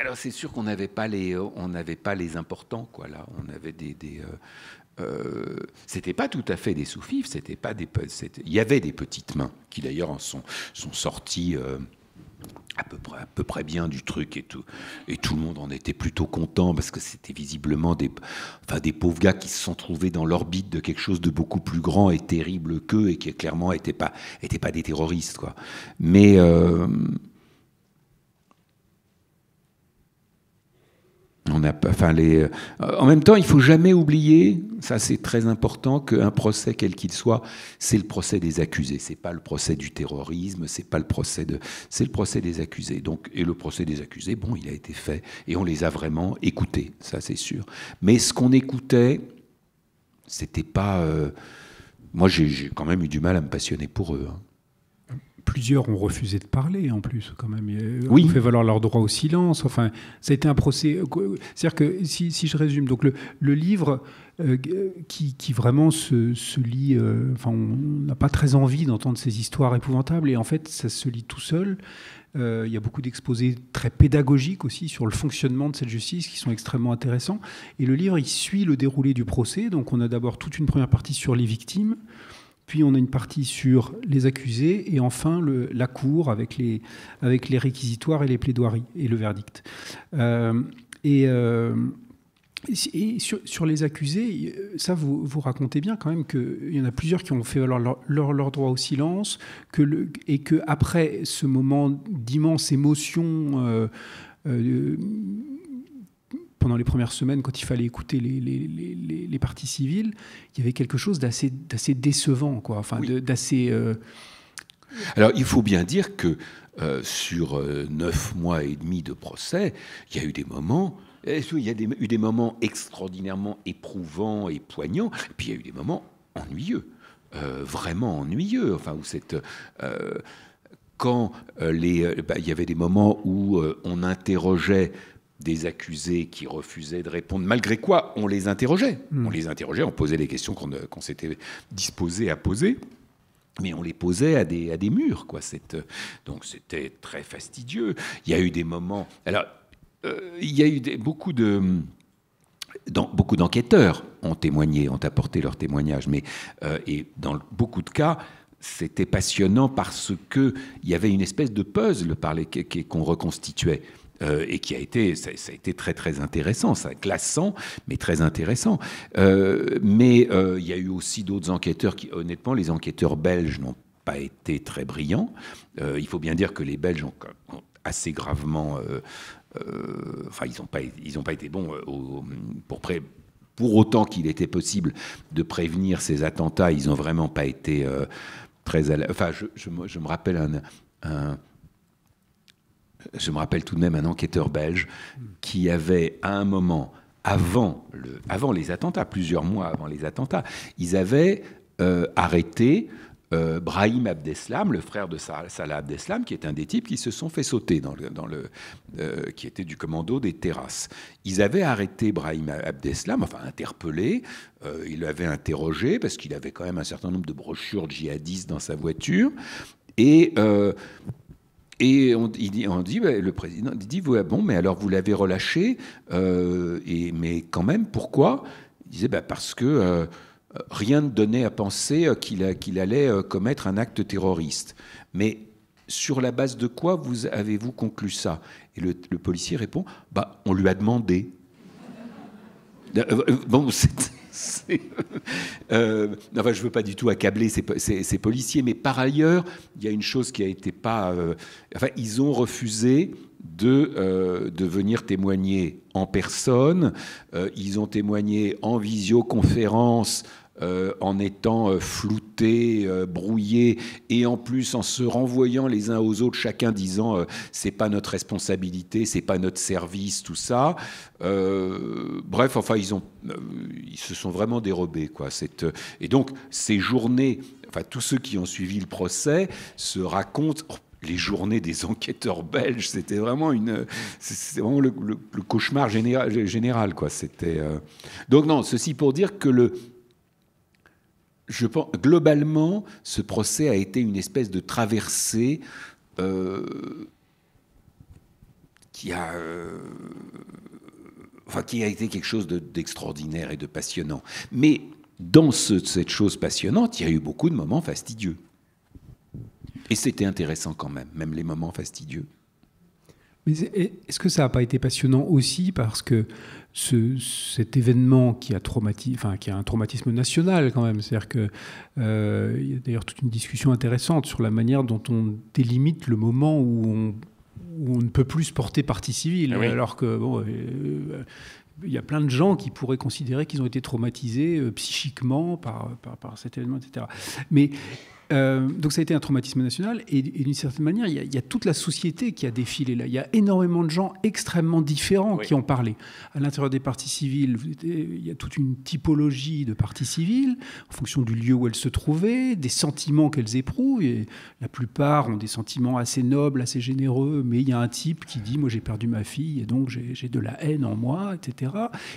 alors c'est sûr qu'on n'avait pas les, on n'avait pas les importants quoi là. On avait des, des c'était pas tout à fait des soufifs, c'était pas des, il y avait des petites mains qui d'ailleurs sont sont sorties à peu près à peu près bien du truc et tout et tout le monde en était plutôt content parce que c'était visiblement des des pauvres gars qui se sont trouvés dans l'orbite de quelque chose de beaucoup plus grand et terrible qu'eux et qui clairement n'étaient pas pas des terroristes quoi mais euh, Euh, en même temps, il faut jamais oublier, ça c'est très important, qu'un procès quel qu'il soit, c'est le procès des accusés. C'est pas le procès du terrorisme, c'est pas le procès de, c'est le procès des accusés. Donc et le procès des accusés, bon, il a été fait et on les a vraiment écoutés, ça c'est sûr. Mais ce qu'on écoutait, c'était pas. Euh, moi, j'ai quand même eu du mal à me passionner pour eux. Hein. Plusieurs ont refusé de parler en plus, quand même. Oui. Ont fait valoir leur droit au silence. Enfin, ça a été un procès. Euh, c'est-à-dire que, si, je résume, donc le, livre euh, euh, qui, vraiment se, lit. enfin, on n'a pas très envie d'entendre ces histoires épouvantables. Et en fait, ça se lit tout seul. il y a beaucoup d'exposés très pédagogiques aussi sur le fonctionnement de cette justice qui sont extrêmement intéressants. Et le livre, il suit le déroulé du procès. Donc, on a d'abord toute une première partie sur les victimes. Puis on a une partie sur les accusés et enfin le, la cour avec les, avec les réquisitoires et les plaidoiries et le verdict. Euh, et, euh, sur, les accusés, ça vous, vous racontez bien quand même qu'il y en a plusieurs qui ont fait leur, leur, droit au silence que le, et que après ce moment d'immense émotion. Euh, pendant les premières semaines, quand il fallait écouter les, les, les, parties civiles, il y avait quelque chose d'assez décevant, quoi. Enfin, d'assez. Euh, Alors, il faut bien dire que euh, sur euh, neuf mois et demi de procès, il y a eu des moments. Eh, il y a eu des moments extraordinairement éprouvants et poignants, et puis il y a eu des moments ennuyeux, vraiment ennuyeux. Enfin, où cette quand les, bah, il y avait des moments où on interrogeait des accusés qui refusaient de répondre, malgré quoi on les interrogeait. Hmm. On les interrogeait, on posait les questions euh, qu'on s'était disposé à poser. Mais on les posait à des, à des murs, quoi. Euh, donc c'était très fastidieux. Il y a eu des moments. Alors, euh, il y a eu des, beaucoup de. Dans, beaucoup d'enquêteurs ont témoigné, ont apporté leur témoignage, mais et dans beaucoup de cas, c'était passionnant parce que il y avait une espèce de puzzle par qu'on reconstituait. Euh, et qui a été, ça, a été très très intéressant, ça glaçant, mais très intéressant. Euh, mais euh, il y a eu aussi d'autres enquêteurs qui, honnêtement, les enquêteurs belges n'ont pas été très brillants. il faut bien dire que les Belges ont, assez gravement, enfin, ils n'ont pas, ils ont pas été bons pour pour autant qu'il était possible de prévenir ces attentats, ils n'ont vraiment pas été très Enfin, je, me rappelle un je me rappelle tout de même un enquêteur belge qui avait à un moment, avant, le, avant les attentats, plusieurs mois avant les attentats, ils avaient euh, arrêté euh, Brahim Abdeslam, le frère de Salah Abdeslam, qui est un des types qui se sont fait sauter, dans le, dans le euh, qui était du commando des terrasses. Ils avaient arrêté Brahim Abdeslam, enfin interpellé, il ils l'avaient interrogé parce qu'il avait quand même un certain nombre de brochures djihadistes dans sa voiture. Et et on, dit, le président dit, bon, mais alors vous l'avez relâché, euh, et, mais quand même, pourquoi Il disait, bah, parce que euh, rien ne donnait à penser euh, qu'il allait commettre un acte terroriste. Mais sur la base de quoi vous avez-vous conclu ça Et le, le, policier répond, bah, on lui a demandé. bon, c'est... Euh, enfin, je ne veux pas du tout accabler ces, policiers, mais par ailleurs, il y a une chose qui a été pas. Euh, enfin, ils ont refusé de, euh, de venir témoigner en personne. ils ont témoigné en visioconférence euh, en étant flouté, euh, floutés, euh, brouillés, et en plus en se renvoyant les uns aux autres, chacun disant c'est pas notre responsabilité, c'est pas notre service, tout ça. bref, enfin ils ont, ils se sont vraiment dérobés quoi. et donc ces journées, enfin tous ceux qui ont suivi le procès se racontent oh, les journées des enquêteurs belges, c'était vraiment une, vraiment le, cauchemar général, quoi. C'était donc non, ceci pour dire que le je pense, globalement, ce procès a été une espèce de traversée euh, qui a. Euh, enfin, a été quelque chose d'extraordinaire et de passionnant. Mais dans cette chose passionnante, il y a eu beaucoup de moments fastidieux. Et c'était intéressant quand même, même les moments fastidieux. Mais est-ce que ça n'a pas été passionnant aussi parce que cet événement qui a, enfin, qui a un traumatisme national quand même. C'est-à-dire qu'il euh, y a d'ailleurs toute une discussion intéressante sur la manière dont on délimite le moment où on, où on ne peut plus porter partie civile, ah alors que bon, euh, euh, il y a plein de gens qui pourraient considérer qu'ils ont été traumatisés psychiquement par, par, par, cet événement, etc. Mais euh, donc ça a été un traumatisme national et, d'une certaine manière, il y, a, toute la société qui a défilé là. Il y a énormément de gens extrêmement différents qui ont parlé. À l'intérieur des partis civils, il y a toute une typologie de partis civils en fonction du lieu où elles se trouvaient, des sentiments qu'elles éprouvent. Et la plupart ont des sentiments assez nobles, assez généreux, mais il y a un type qui dit moi j'ai perdu ma fille et donc j'ai de la haine en moi, etc.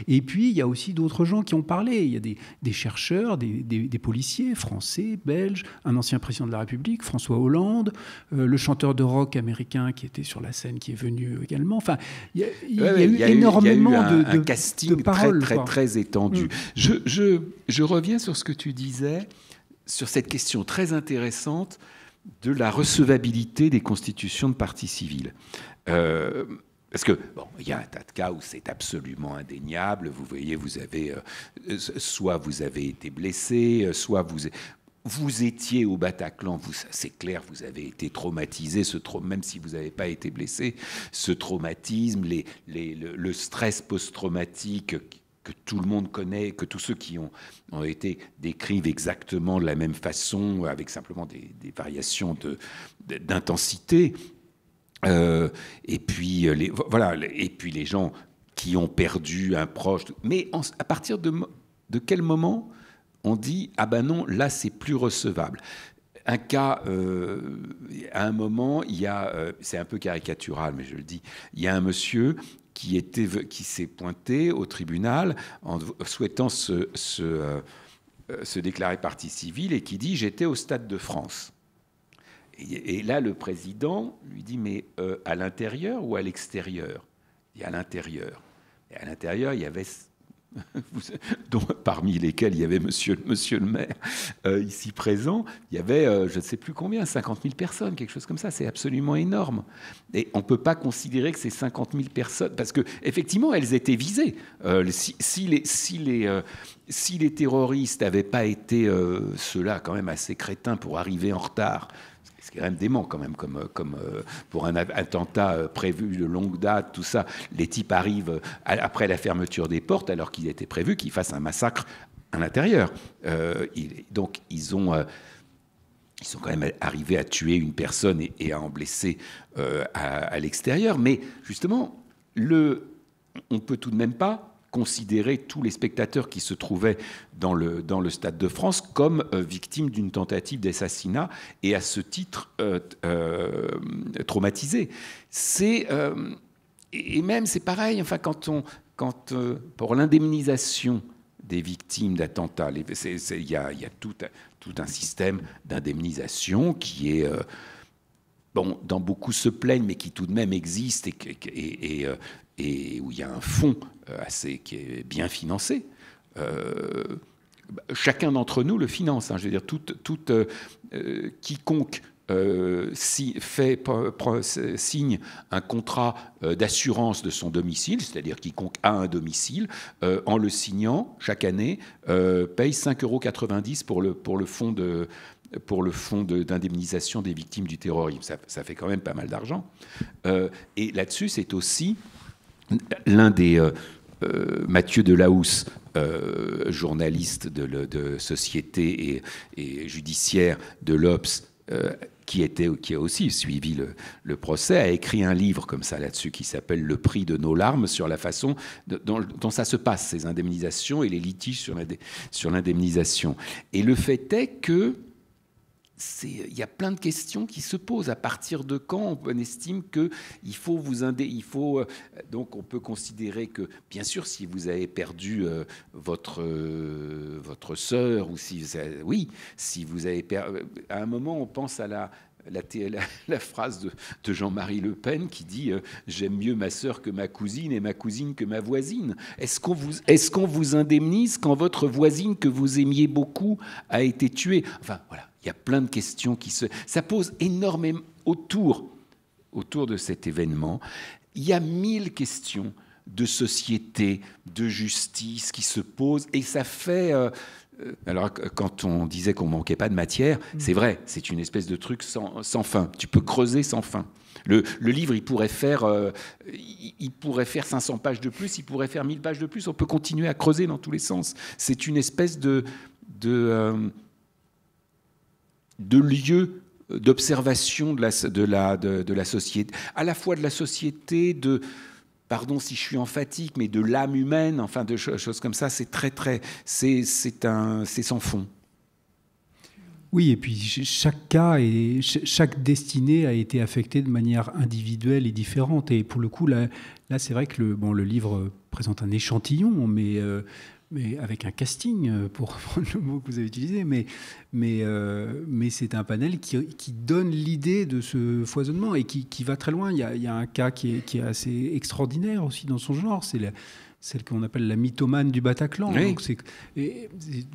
Et puis il y a aussi d'autres gens qui ont parlé. Il y a des, chercheurs, des, des policiers français, belges, un ancien président de la République, François Hollande, euh, le chanteur de rock américain qui était sur la scène, qui est venu également. Enfin, il y, a, eu énormément de, casting très, très, très étendu. Mm. Je, je, je reviens sur ce que tu disais, sur cette question très intéressante de la recevabilité des constitutions de partis civils. Euh, parce que, bon, il y a un tas de cas où c'est absolument indéniable. Vous voyez, vous avez, euh, soit vous avez été blessé, soit vous, vous étiez au Bataclan, vous, c'est clair, vous avez été traumatisé, ce même si vous n'avez pas été blessé, ce traumatisme, les, le, stress post-traumatique que tout le monde connaît, que tous ceux qui ont, ont été décrivent exactement de la même façon, avec simplement des, variations d'intensité. Euh, et puis euh, les, voilà, et puis les gens qui ont perdu un proche. Mais à partir de, de quel moment on dit ah ben non, là c'est plus recevable. Un cas, euh, à un moment, il y a, euh, c'est un peu caricatural, mais je le dis, il y a un monsieur qui, était, qui s'est pointé au tribunal en souhaitant se, euh, déclarer parti civil et qui dit j'étais au Stade de France. Et, là, le président lui dit mais à l'intérieur ou à l'extérieur Et à l'intérieur. Et à l'intérieur, il y avait dont, parmi lesquels il y avait monsieur, le maire euh, ici présent, il y avait euh, je ne sais plus combien, 50 000 personnes, quelque chose comme ça. C'est absolument énorme. Et on ne peut pas considérer que ces 50 000 personnes, parce qu'effectivement elles étaient visées. Euh, si, les, si, les, si, les, terroristes n'avaient pas été ceux-là, quand même assez crétins pour arriver en retard, c'est quand même dément quand même, comme, euh, euh, pour un attentat euh, prévu de longue date, tout ça. Les types arrivent après la fermeture des portes, alors qu'il était prévu qu'ils fassent un massacre à l'intérieur. donc ils ont... ils sont quand même arrivés à tuer une personne et, à en blesser à, l'extérieur. Mais justement, le, on peut tout de même pas considérer tous les spectateurs qui se trouvaient dans le, dans le Stade de France comme euh, victimes d'une tentative d'assassinat et à ce titre euh, euh, traumatisés. C'est, et même c'est pareil, enfin, quand on, quand, pour l'indemnisation des victimes d'attentats, il y, y a, tout, tout un système d'indemnisation qui est... Bon, dans beaucoup se plaignent, mais qui tout de même existe et, et où il y a un fonds euh, assez, qui est bien financé, euh, bah, chacun d'entre nous le finance. Hein. je veux dire, tout, tout euh, quiconque fait, signe un contrat d'assurance de son domicile, c'est-à-dire quiconque a un domicile, en le signant chaque année, paye 5,90 euros pour le, pour le fonds de pour le fonds d'indemnisation des victimes du terrorisme. ça, fait quand même pas mal d'argent. et là-dessus, c'est aussi l'un des euh, euh, Mathieu Delahousse, euh, journaliste de, société et, judiciaire de l'Obs, euh, qui, a aussi suivi le, procès, a écrit un livre comme ça là-dessus qui s'appelle Le prix de nos larmes sur la façon dont, ça se passe, ces indemnisations et les litiges sur l'indemnisation. Et le fait est que euh, il y a plein de questions qui se posent. À partir de quand on estime qu'il faut vous indemniser il faut euh, donc on peut considérer que bien sûr si vous avez perdu euh, votre votre sœur ou si oui si vous avez à un moment on pense à la la, phrase de, Jean-Marie Le Pen qui dit J'aime mieux ma sœur que ma cousine et ma cousine que ma voisine. Est-ce qu'on vous, qu'on vous indemnise quand votre voisine que vous aimiez beaucoup a été tuée Enfin, voilà. Il y a plein de questions qui se... Ça pose énormément autour, autour de cet événement. Il y a mille questions de société, de justice qui se posent et ça fait... Euh, euh, alors, euh, quand on disait qu'on manquait pas de matière, mm. c'est vrai, c'est une espèce de truc sans, fin. Tu peux creuser sans fin. Le, livre, il pourrait, faire, il pourrait faire 500 pages de plus, il pourrait faire 1000 pages de plus. On peut continuer à creuser dans tous les sens. C'est une espèce de, de, de lieu d'observation de la, de, de, la, société, à la fois de la société, de, pardon si je suis emphatique, mais de l'âme humaine, enfin de choses comme ça, c'est très très, c'est sans fond. Oui, et puis chaque cas et chaque destinée a été affectée de manière individuelle et différente. Et pour le coup, là, là c'est vrai que le, bon, le livre présente un échantillon, mais euh, mais avec un casting, euh, pour reprendre le mot que vous avez utilisé, mais, mais, euh, mais c'est un panel qui, donne l'idée de ce foisonnement et qui, va très loin. Il y, a, un cas qui est, qui est assez extraordinaire aussi dans son genre, c'est la, celle qu'on appelle la mythomane du Bataclan. Donc,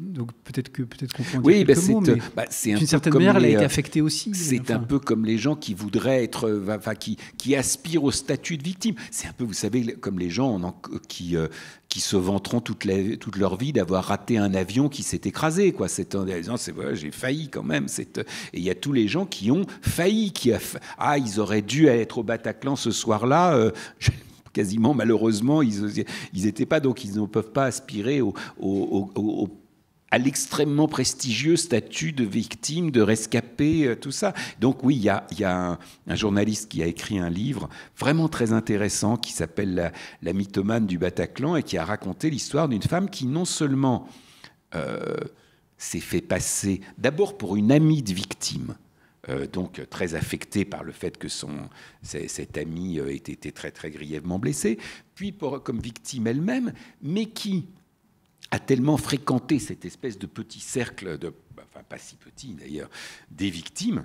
donc peut-être que peut-être qu'on peut oui, bah, euh, bah, c'est un d'une certaine manière, elle a été euh, affectée aussi. C'est un peu comme les gens qui voudraient être, euh, qui, qui aspirent au statut de victime. C'est un peu, vous savez, comme les gens qui qui se vanteront toute, toute leur vie d'avoir raté un avion qui s'est écrasé. Quoi. C'est en disant, j'ai failli quand même. et il y a tous les gens qui ont failli, qui ah, ils auraient dû être au Bataclan ce soir-là. quasiment malheureusement, ils n'étaient pas, donc ils ne peuvent pas aspirer à l'extrêmement prestigieux statut de victime, de rescapé, euh, tout ça. Donc oui, il y a, un, journaliste qui a écrit un livre vraiment très intéressant qui s'appelle la, mythomane du Bataclan et qui a raconté l'histoire d'une femme qui non seulement euh, s'est fait passer d'abord pour une amie de victime, euh, donc très affecté par le fait que son, cet ami euh, ait été très très grièvement blessé, puis comme victime elle-même, mais qui a tellement fréquenté cette espèce de petit cercle, enfin pas si petit d'ailleurs, des victimes,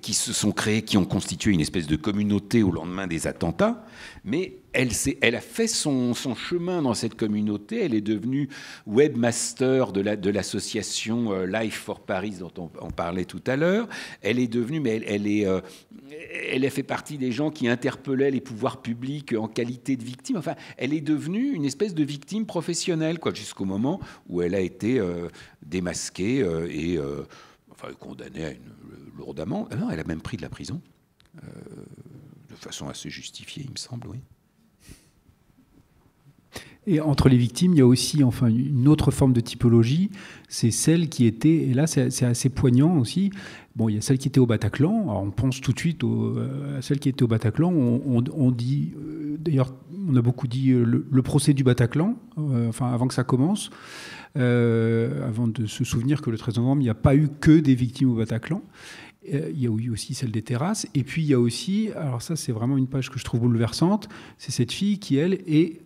qui se sont créés, qui ont constitué une espèce de communauté au lendemain des attentats, mais elle, elle a fait son, chemin dans cette communauté, elle est devenue webmaster de l'association euh, Life for Paris dont on, parlait tout à l'heure, elle est devenue, mais elle, est, euh, elle a fait partie des gens qui interpellaient les pouvoirs publics en qualité de victime, enfin, elle est devenue une espèce de victime professionnelle, quoi, jusqu'au moment où elle a été euh, démasquée et enfin condamnée à une euh, lourde amende. Ah elle a même pris de la prison, euh, de façon assez justifiée, il me semble, oui. Et entre les victimes, il y a aussi enfin une autre forme de typologie, c'est celle qui était, et là c'est assez poignant aussi, bon, il y a celle qui était au Bataclan, on pense tout de suite euh, à celle qui était au Bataclan, on, dit, d'ailleurs on a beaucoup dit le, procès du Bataclan, enfin avant que ça commence, euh, avant de se souvenir que le 13 novembre, il n'y a pas eu que des victimes au Bataclan. Euh, il y a eu aussi celle des terrasses. Et puis il y a aussi, alors ça c'est vraiment une page que je trouve bouleversante, c'est cette fille qui, elle, est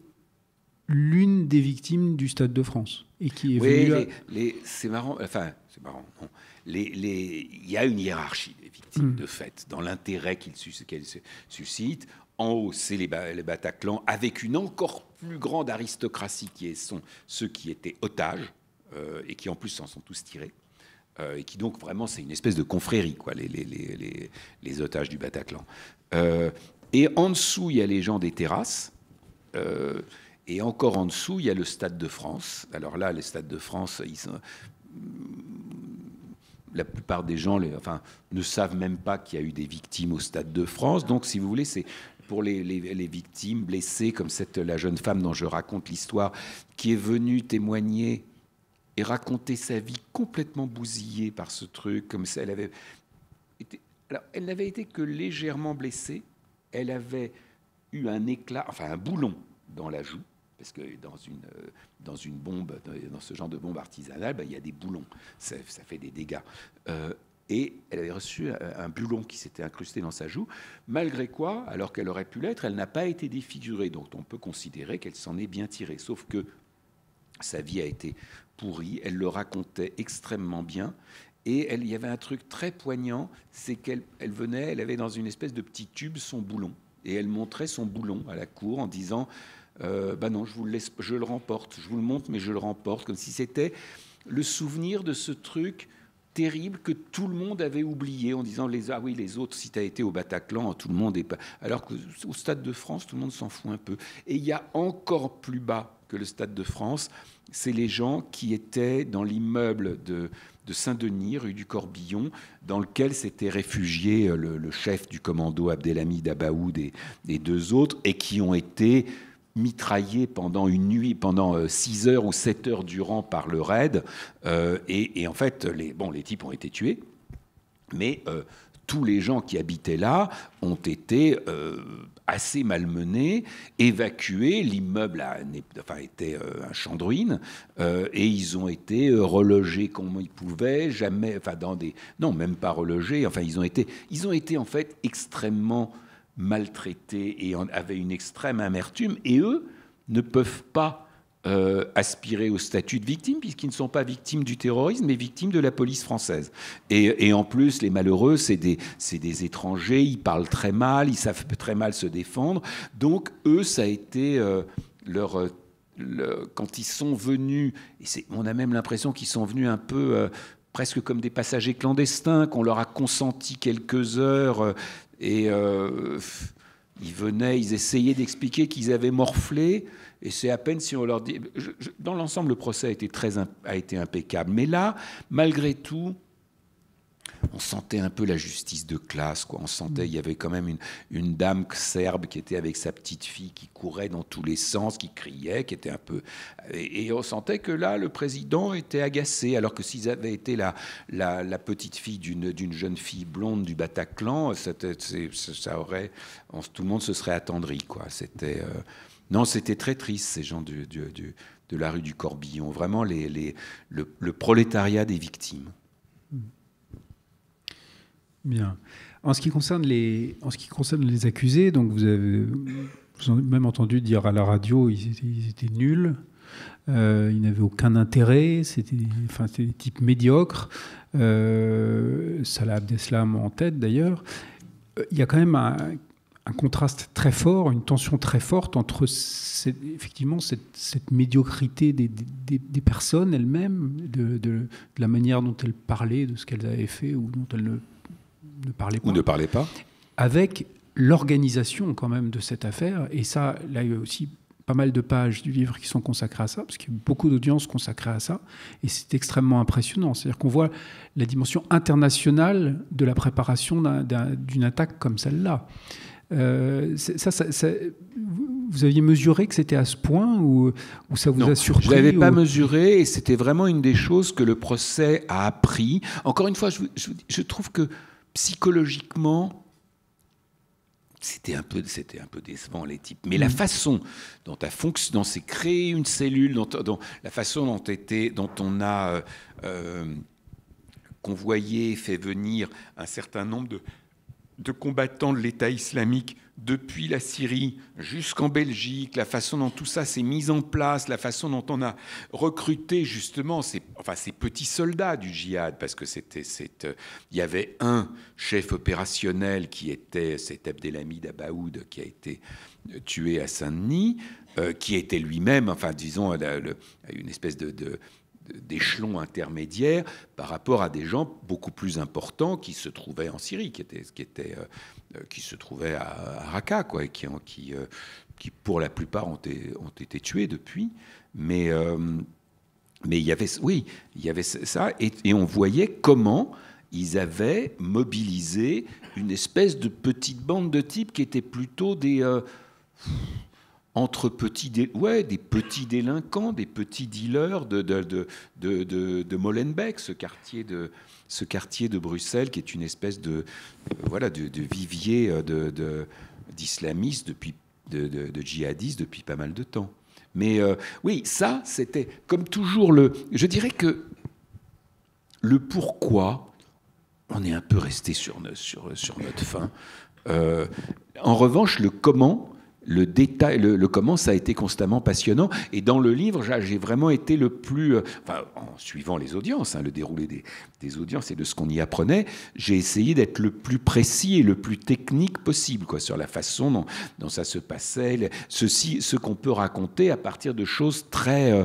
l'une des victimes du Stade de France. Et qui est oui, c'est marrant, enfin c'est marrant, non. Les, les... il y a une hiérarchie des victimes, hmm. de fait, dans l'intérêt qu'elles suscitent. En haut, c'est les, Bataclans, avec une encore plus grande aristocratie qui sont ceux qui étaient otages, euh, et qui en plus s'en sont tous tirés. Euh, et qui donc vraiment, c'est une espèce de confrérie, quoi, les, les, otages du Bataclan. Euh, et en dessous, il y a les gens des terrasses. et encore en dessous, il y a le Stade de France. Alors là, le Stade de France, hmm, la plupart des gens les, enfin, ne savent même pas qu'il y a eu des victimes au Stade de France. Donc, si vous voulez, c'est pour les, les, victimes blessées, comme cette, la jeune femme dont je raconte l'histoire, qui est venue témoigner et raconter sa vie complètement bousillée par ce truc, comme ça elle avait elle n'avait été que légèrement blessée, elle avait eu un éclat, enfin un boulon dans la joue, parce que dans une, dans une bombe, dans ce genre de bombe artisanale, ben, il y a des boulons, ça, fait des dégâts. Euh, et elle avait reçu un boulon qui s'était incrusté dans sa joue. Malgré quoi, alors qu'elle aurait pu l'être, elle n'a pas été défigurée, donc on peut considérer qu'elle s'en est bien tirée. Sauf que sa vie a été pourrie, elle le racontait extrêmement bien, et elle, il y avait un truc très poignant, c'est qu'elle venait, elle avait dans une espèce de petit tube son boulon, et elle montrait son boulon à la cour en disant, ben non, je vous le je le remporte, je vous le montre, mais je le remporte, comme si c'était le souvenir de ce truc terrible que tout le monde avait oublié en disant les ah oui les autres si tu as été au Bataclan tout le monde est pas alors que au stade de France tout le monde s'en fout un peu et il y a encore plus bas que le stade de France c'est les gens qui étaient dans l'immeuble de, de Saint-Denis, rue du Corbillon, dans lequel s'était réfugié euh, le, chef du commando Abdelhamid Abaoud et, et deux autres, et qui ont été mitraillé pendant une nuit, pendant 6 euh, heures ou 7 heures durant par le raid. Euh, et, en fait, les, bon, les types ont été tués, mais euh, tous les gens qui habitaient là ont été assez malmenés, évacués. L'immeuble enfin, était un champ de ruines et ils ont été relogés comme ils pouvaient, jamais, enfin, dans des. Non, même pas relogés, enfin, ils ont été, ils ont été en fait extrêmement maltraités et avaient une extrême amertume, et eux ne peuvent pas euh, aspirer au statut de victime, puisqu'ils ne sont pas victimes du terrorisme, mais victimes de la police française. Et, en plus, les malheureux, c'est des, étrangers, ils parlent très mal, ils savent très mal se défendre. Donc, eux, ça a été euh, leur... Euh, quand ils sont venus, et on a même l'impression qu'ils sont venus un peu... presque comme des passagers clandestins, qu'on leur a consenti quelques heures et euh, ils venaient, ils essayaient d'expliquer qu'ils avaient morflé. Et c'est à peine si on leur dit. dans l'ensemble, le procès a été, très, a été impeccable. Mais là, malgré tout, on sentait un peu la justice de classe. Quoi. On sentait, il y avait quand même une, dame serbe qui était avec sa petite fille, qui courait dans tous les sens, qui criait, qui était un peu. Et, on sentait que là, le président était agacé, alors que s'ils avaient été la, petite fille d'une jeune fille blonde du Bataclan, ça, aurait, tout le monde se serait attendri. Quoi. Euh, non, c'était très triste, ces gens de la rue du Corbillon. Vraiment, le prolétariat des victimes. Bien. En ce qui concerne les, en ce qui concerne les accusés, donc vous avez, vous même entendu dire à la radio ils, étaient nuls. Euh, ils n'avaient aucun intérêt, c'était enfin, des types médiocres. Euh, Salah Abdeslam en tête d'ailleurs. Il y a quand même un, contraste très fort, une tension très forte entre effectivement cette, médiocrité des, personnes elles-mêmes, de, de, la manière dont elles parlaient, de ce qu'elles avaient fait ou dont elles ne ne parlez pas. Ou ne parlez pas. Avec l'organisation quand même de cette affaire. Et ça, là, il y a aussi pas mal de pages du livre qui sont consacrées à ça, parce qu'il y a beaucoup d'audiences consacrée à ça. Et c'est extrêmement impressionnant. C'est-à-dire qu'on voit la dimension internationale de la préparation d'une attaque comme celle-là. Euh, ça, vous aviez mesuré que c'était à ce point ou, ça vous a surpris Je ne l'avais pas mesuré et c'était vraiment une des choses que le procès a appris. Encore une fois, je trouve que psychologiquement, c'était un peu, c'était un peu décevant les types. Mais la mm. façon dont ta fonction, s'est une cellule, dont, la façon dont, dont on a euh, euh, convoyé, fait venir un certain nombre de combattants de l'État islamique depuis la Syrie jusqu'en Belgique, la façon dont tout ça s'est mis en place, la façon dont on a recruté justement ces, enfin, ces petits soldats du djihad, parce que c'était, euh, il y avait un chef opérationnel qui était cet Abdelhamid Abaoud qui a été euh, tué à Saint-Denis, euh, qui était lui-même, enfin disons, une espèce de d'échelons intermédiaires par rapport à des gens beaucoup plus importants qui se trouvaient en Syrie, qui, étaient, qui, euh, euh, se trouvaient à, Raqqa, quoi, euh, qui, pour la plupart ont, été, ont été tués depuis. Mais, mais il y avait, oui, il y avait ça, et, on voyait comment ils avaient mobilisé une espèce de petite bande de types qui étaient plutôt des entre petits, ouais, des petits délinquants, des petits dealers de, de, de, de, Molenbeek, ce quartier de, ce quartier de Bruxelles qui est une espèce de, euh, voilà, de, vivier euh, d'islamistes, depuis, de, djihadistes depuis pas mal de temps. Mais euh, oui, ça, c'était comme toujours le. Je dirais que le pourquoi, on est un peu resté sur, sur, sur notre fin. en revanche, le comment, le détail, le, comment, ça a été constamment passionnant. Et dans le livre, j'ai vraiment été le plus, euh, en suivant les audiences, hein, le déroulé des, audiences et de ce qu'on y apprenait, j'ai essayé d'être le plus précis et le plus technique possible, quoi, sur la façon dont, ça se passait, ceci, ce qu'on peut raconter à partir de choses très euh,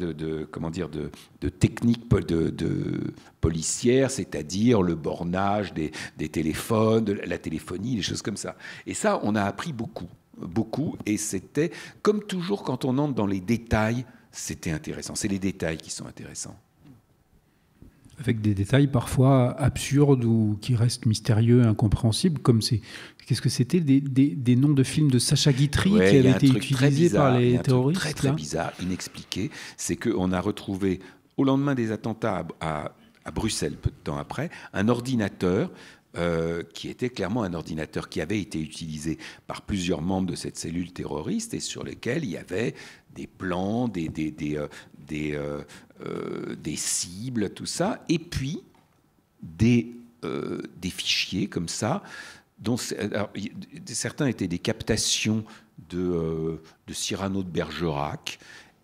de, de, comment dire de, de technique de, policière, c'est-à-dire le bornage des, téléphones, de la téléphonie, des choses comme ça. Et ça, on a appris beaucoup beaucoup et c'était, comme toujours, quand on entre dans les détails, c'était intéressant. C'est les détails qui sont intéressants. Avec des détails parfois absurdes ou qui restent mystérieux, incompréhensibles, comme c'est. Qu'est-ce que c'était des, noms de films de Sacha Guitry qui avaient été utilisés par les terroristes Très, très bizarre, inexpliqué. C'est qu'on a retrouvé, au lendemain des attentats à Bruxelles peu de temps après, un ordinateur euh, qui était clairement un ordinateur qui avait été utilisé par plusieurs membres de cette cellule terroriste et sur lequel il y avait des plans, des, des, des, euh, euh, des, cibles, tout ça, et puis des, des fichiers comme ça, dont certains étaient des captations de, de Cyrano de Bergerac,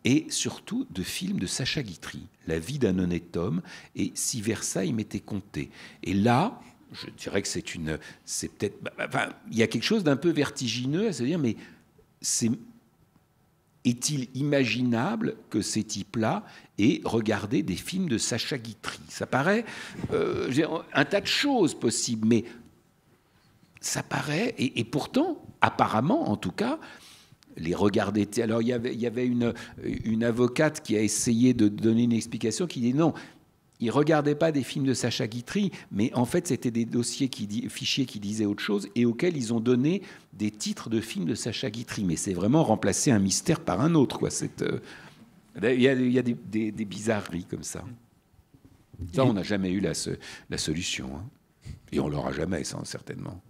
et surtout de films de Sacha Guitry, La vie d'un honnête homme et Si Versailles m'était compté. Et là, je dirais que c'est une, c'est peut-être, bah, bah, enfin, il y a quelque chose d'un peu vertigineux à se dire, mais c'est, est-il imaginable que ces types-là aient regardé des films de Sacha Guitry Ça paraît euh, un tas de choses possibles, mais ça paraît, et, pourtant, apparemment en tout cas, les regarder. Alors il y avait, il y avait une, une, avocate qui a essayé de donner une explication qui dit non, ne regardaient pas des films de Sacha Guitry, mais en fait, c'était des dossiers qui fichiers qui disaient autre chose et auxquels ils ont donné des titres de films de Sacha Guitry. Mais c'est vraiment remplacer un mystère par un autre, euh, il y a, des, bizarreries comme ça. Ça, on n'a jamais eu la, solution. Hein. Et on l'aura jamais, ça, certainement.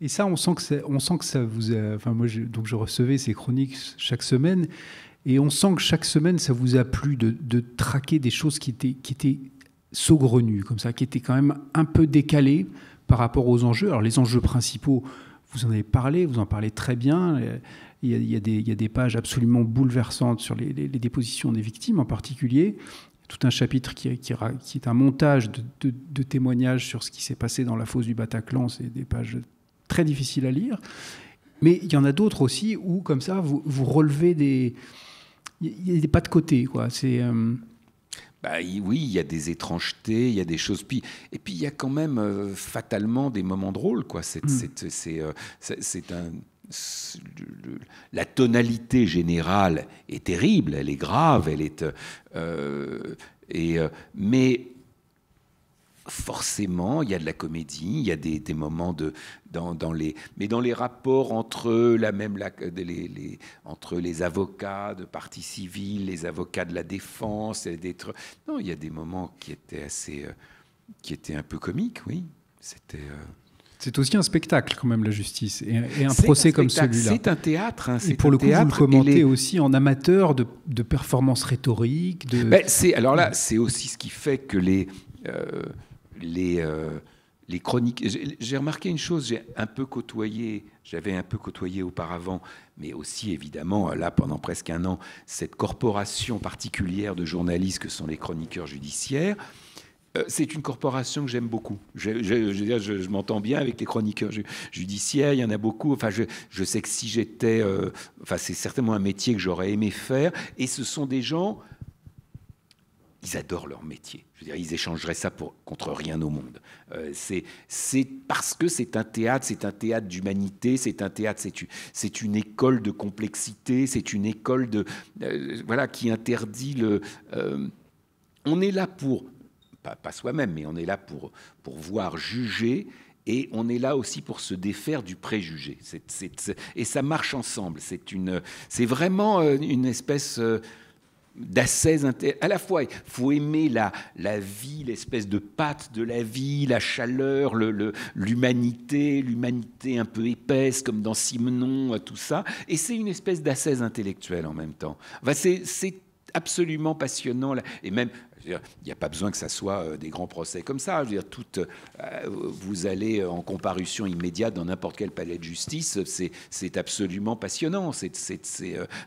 Et ça, on sent que ça, on sent que ça vous. Enfin, moi, donc, je recevais ces chroniques chaque semaine, et on sent que chaque semaine, ça vous a plu de, traquer des choses qui étaient, qui étaient saugrenues, comme ça, qui étaient quand même un peu décalées par rapport aux enjeux. Alors les enjeux principaux, vous en avez parlé, vous en parlez très bien. Il y a, des, pages absolument bouleversantes sur les, dépositions des victimes en particulier. Tout un chapitre qui, qui, est un montage de, témoignages sur ce qui s'est passé dans la fosse du Bataclan. C'est des pages très difficiles à lire. Mais il y en a d'autres aussi où, comme ça, vous relevez des, il n'est pas de côté, quoi. C'est. Euh, bah, oui, il y a des étrangetés, il y a des choses. Et puis, il y a quand même euh, fatalement des moments drôles. quoi. C'est hmm. euh, un la tonalité générale est terrible, elle est grave, elle est. et, mais forcément, il y a de la comédie, il y a des, moments de dans, les mais dans les rapports entre la même les, entre les avocats de partie civile, les avocats de la défense, et des non, il y a des moments qui étaient assez euh, qui étaient un peu comiques, oui. C'était euh, C'est aussi un spectacle quand même la justice et, un procès comme celui-là. C'est un théâtre. Hein, c'est et pour le coup, théâtre, vous commentez aussi en amateur de, de performances rhétoriques. De... Ben, alors là, mm. c'est aussi ce qui fait que les euh, les, euh, les chroniques. J'ai remarqué une chose, j'ai un peu côtoyé, j'avais un peu côtoyé auparavant, mais aussi évidemment, euh, là, pendant presque un an, cette corporation particulière de journalistes que sont les chroniqueurs judiciaires. Euh, c'est une corporation que j'aime beaucoup. Je, je m'entends bien avec les chroniqueurs judiciaires, il y en a beaucoup. Enfin, je, sais que si j'étais... enfin, c'est certainement un métier que j'aurais aimé faire. Et ce sont des gens ils adorent leur métier. Je veux dire, ils échangeraient ça pour, contre rien au monde. Euh, c'est parce que c'est un théâtre, c'est un théâtre d'humanité, c'est un théâtre, c'est une école de complexité, c'est une école de euh, voilà qui interdit le. Euh, on est là pour pas, soi-même, mais on est là pour pour voir, juger. Et on est là aussi pour se défaire du préjugé. et ça marche ensemble. C'est vraiment une espèce d'assez à la fois il faut aimer la, la vie l'espèce de pâte de la vie la chaleur l'humanité le, l'humanité un peu épaisse comme dans Simenon euh, tout ça et c'est une espèce d'assez intellectuelle en même temps c'est absolument passionnant et même il n'y a pas besoin que ça soit euh, des grands procès comme ça. Je veux dire, euh, vous allez en comparution immédiate dans n'importe quel palais de justice, c'est absolument passionnant.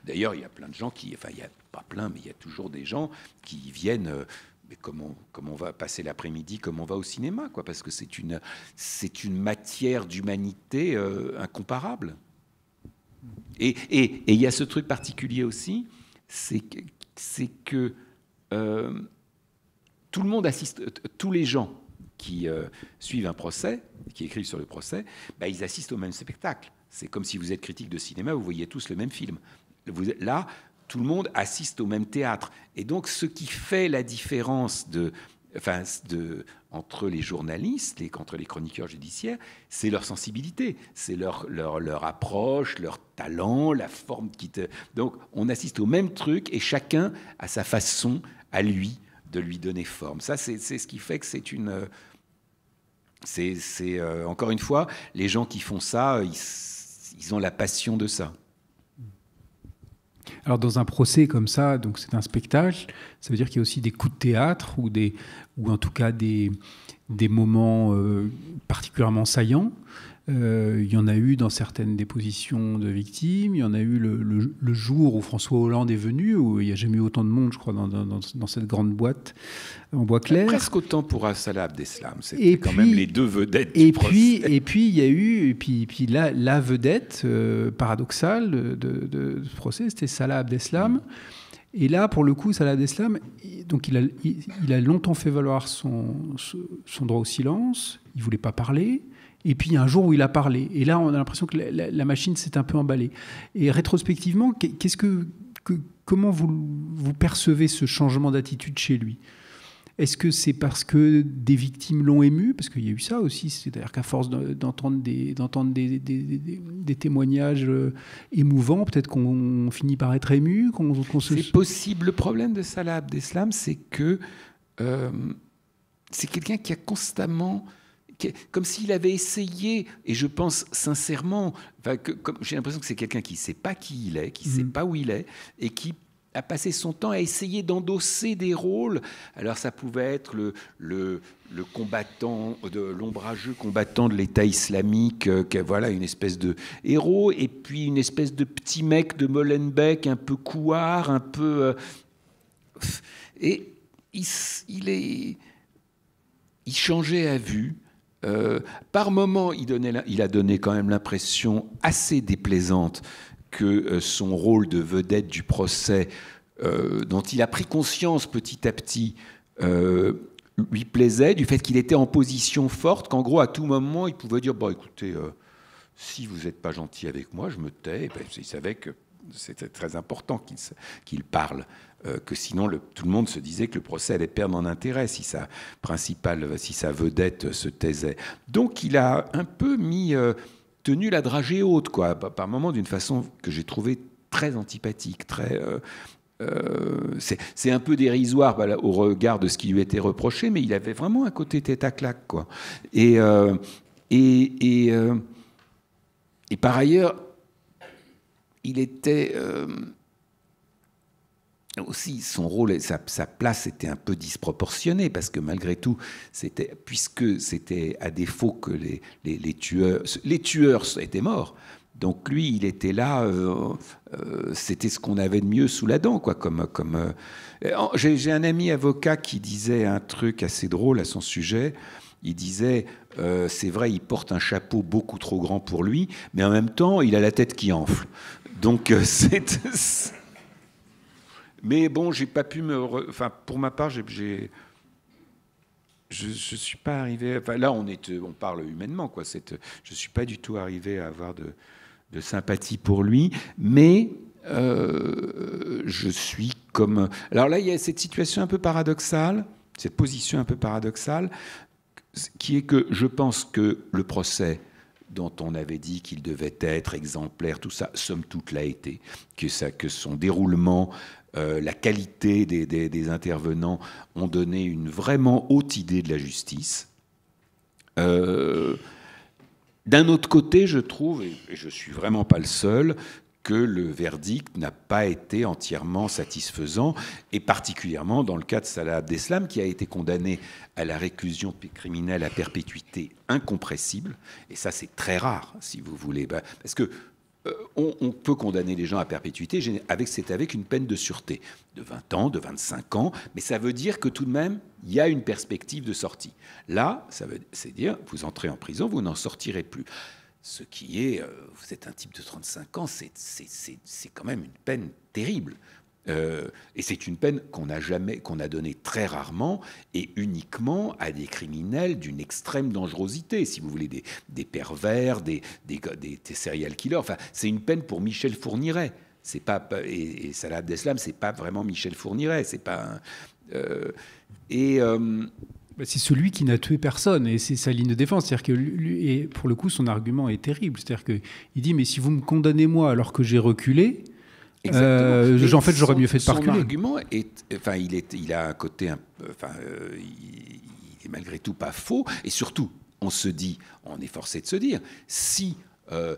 D'ailleurs, il y a plein de gens qui, enfin, pas plein, mais il y a toujours des gens qui viennent euh, mais comment, comment on va passer l'après-midi, comment on va au cinéma, quoi, parce que c'est une, c'est une matière d'humanité euh, incomparable. Et il et, y a ce truc particulier aussi, c'est que, c'est que euh, tout le monde assiste, tous les gens qui suivent un procès, qui écrivent sur le procès, bah, ils assistent au même spectacle. C'est comme si vous êtes critique de cinéma, vous voyez tous le même film. Vous, là, tout le monde assiste au même théâtre. Et donc, ce qui fait la différence entre les journalistes et entre les chroniqueurs judiciaires, c'est leur sensibilité, c'est leur, approche, leur talent, la forme qui te... Donc, on assiste au même truc et chacun a sa façon à lui de lui donner forme. Ça, c'est ce qui fait que c'est une... C'est euh, encore une fois, les gens qui font ça, ils ont la passion de ça. Alors dans un procès comme ça, c'est un spectacle, ça veut dire qu'il y a aussi des coups de théâtre ou en tout cas des, moments euh, particulièrement saillants. Euh, il y en a eu dans certaines dépositions de victimes. Il y en a eu le, jour où François Hollande est venu, où il n'y a jamais eu autant de monde, je crois, dans, cette grande boîte en bois clair. Presque autant pour Salah Abdeslam. C'était quand même les deux vedettes. Et puis, procès. et puis il y a eu, et puis, puis la, la vedette euh, paradoxale de, ce procès, c'était Salah Abdeslam. Et là, pour le coup, Salah Abdeslam, donc il a, longtemps fait valoir son, son droit au silence. Il voulait pas parler. Et puis il y a un jour où il a parlé. Et là, on a l'impression que la, machine s'est un peu emballée. Et rétrospectivement, qu'est-ce que, comment vous, percevez ce changement d'attitude chez lui est-ce que c'est parce que des victimes l'ont ému Parce qu'il y a eu ça aussi, c'est-à-dire qu'à force d'entendre des, des, témoignages euh, émouvants, peut-être qu'on finit par être ému. qu'on se... C'est possible. Le problème de Salah Abdeslam, c'est que euh, c'est quelqu'un qui a constamment comme s'il avait essayé, et je pense sincèrement, j'ai l'impression que c'est quelqu'un qui ne sait pas qui il est, qui ne sait mhm. pas où il est, et qui a passé son temps à essayer d'endosser des rôles. Alors ça pouvait être le, combattant, de l'ombrageux combattant de l'État islamique, euh, voilà une espèce de héros, et puis une espèce de petit mec de Molenbeek, un peu couard, un peu... Euh, et il, il, est... Il changeait à vue. Euh, par moments, il, a donné quand même l'impression assez déplaisante que euh, son rôle de vedette du procès, euh, dont il a pris conscience petit à petit, lui plaisait, du fait qu'il était en position forte, qu'en gros, à tout moment, il pouvait dire, bon, bah, écoutez, si vous n'êtes pas gentil avec moi, je me tais. Ben, il savait que c'était très important qu'il parle euh, que sinon le, tout le monde se disait que le procès allait perdre en intérêt si sa principale, si sa vedette se taisait. Donc il a un peu mis, euh, tenu la dragée haute, quoi, par moments d'une façon que j'ai trouvée très antipathique, très. Euh, c'est un peu dérisoire au regard de ce qui lui était reproché, mais il avait vraiment un côté tête à claque. Quoi. et, et, et par ailleurs, il était aussi son rôle et sa, place était un peu disproportionnée parce que malgré tout c'était puisque c'était à défaut que les, les, tueurs les tueurs étaient morts donc lui il était là euh, euh c'était ce qu'on avait de mieux sous la dent quoi comme comme euh, j'ai un ami avocat qui disait un truc assez drôle à son sujet il disait, euh, c'est vrai, il porte un chapeau beaucoup trop grand pour lui, mais en même temps, il a la tête qui enfle. Donc, euh, c'est... Mais bon, j'ai pas pu me. Enfin, pour ma part, j'ai. Je ne suis pas arrivé. Enfin, là, on, est, euh, on parle humainement, quoi. Cette, euh, je ne suis pas du tout arrivé à avoir de, de sympathie pour lui. Mais euh, je suis comme. Alors là, il y a cette situation un peu paradoxale, cette position un peu paradoxale, qui est que je pense que le procès dont on avait dit qu'il devait être exemplaire, tout ça, somme toute l'a été, que, ça, que son déroulement euh, la qualité des, intervenants ont donné une vraiment haute idée de la justice. Euh, d'un autre côté, je trouve, et je ne suis vraiment pas le seul, que le verdict n'a pas été entièrement satisfaisant, et particulièrement dans le cas de Salah Abdeslam, qui a été condamné à la réclusion criminelle à perpétuité incompressible. Et ça, c'est très rare, si vous voulez. Bah, parce que euh, on, peut condamner les gens à perpétuité, avec, c'est avec une peine de sûreté, de 20 ans, de 25 ans, mais ça veut dire que tout de même, il y a une perspective de sortie. Là, ça veut c'est dire, vous entrez en prison, vous n'en sortirez plus. Ce qui est, euh, vous êtes un type de 35 ans, c'est quand même une peine terrible. Euh, et c'est une peine qu'on a jamais, qu'on a donnée très rarement et uniquement à des criminels d'une extrême dangerosité, si vous voulez, des, pervers, des, des, des, serial killers. Enfin, c'est une peine pour Michel Fourniret. C'est pas et, et Salah Abdeslam, c'est pas vraiment Michel Fourniret. C'est pas euh, et euh, bah, c'est celui qui n'a tué personne et c'est sa ligne de défense. cest que et pour le coup, son argument est terrible. C'est-à-dire qu'il dit Mais si vous me condamnez moi alors que j'ai reculé, euh, en fait, j'aurais mieux fait de parculer. Son argument est, enfin, il est, il a un côté, enfin, euh, il, est malgré tout pas faux. Et surtout, on se dit, on est forcé de se dire, si euh,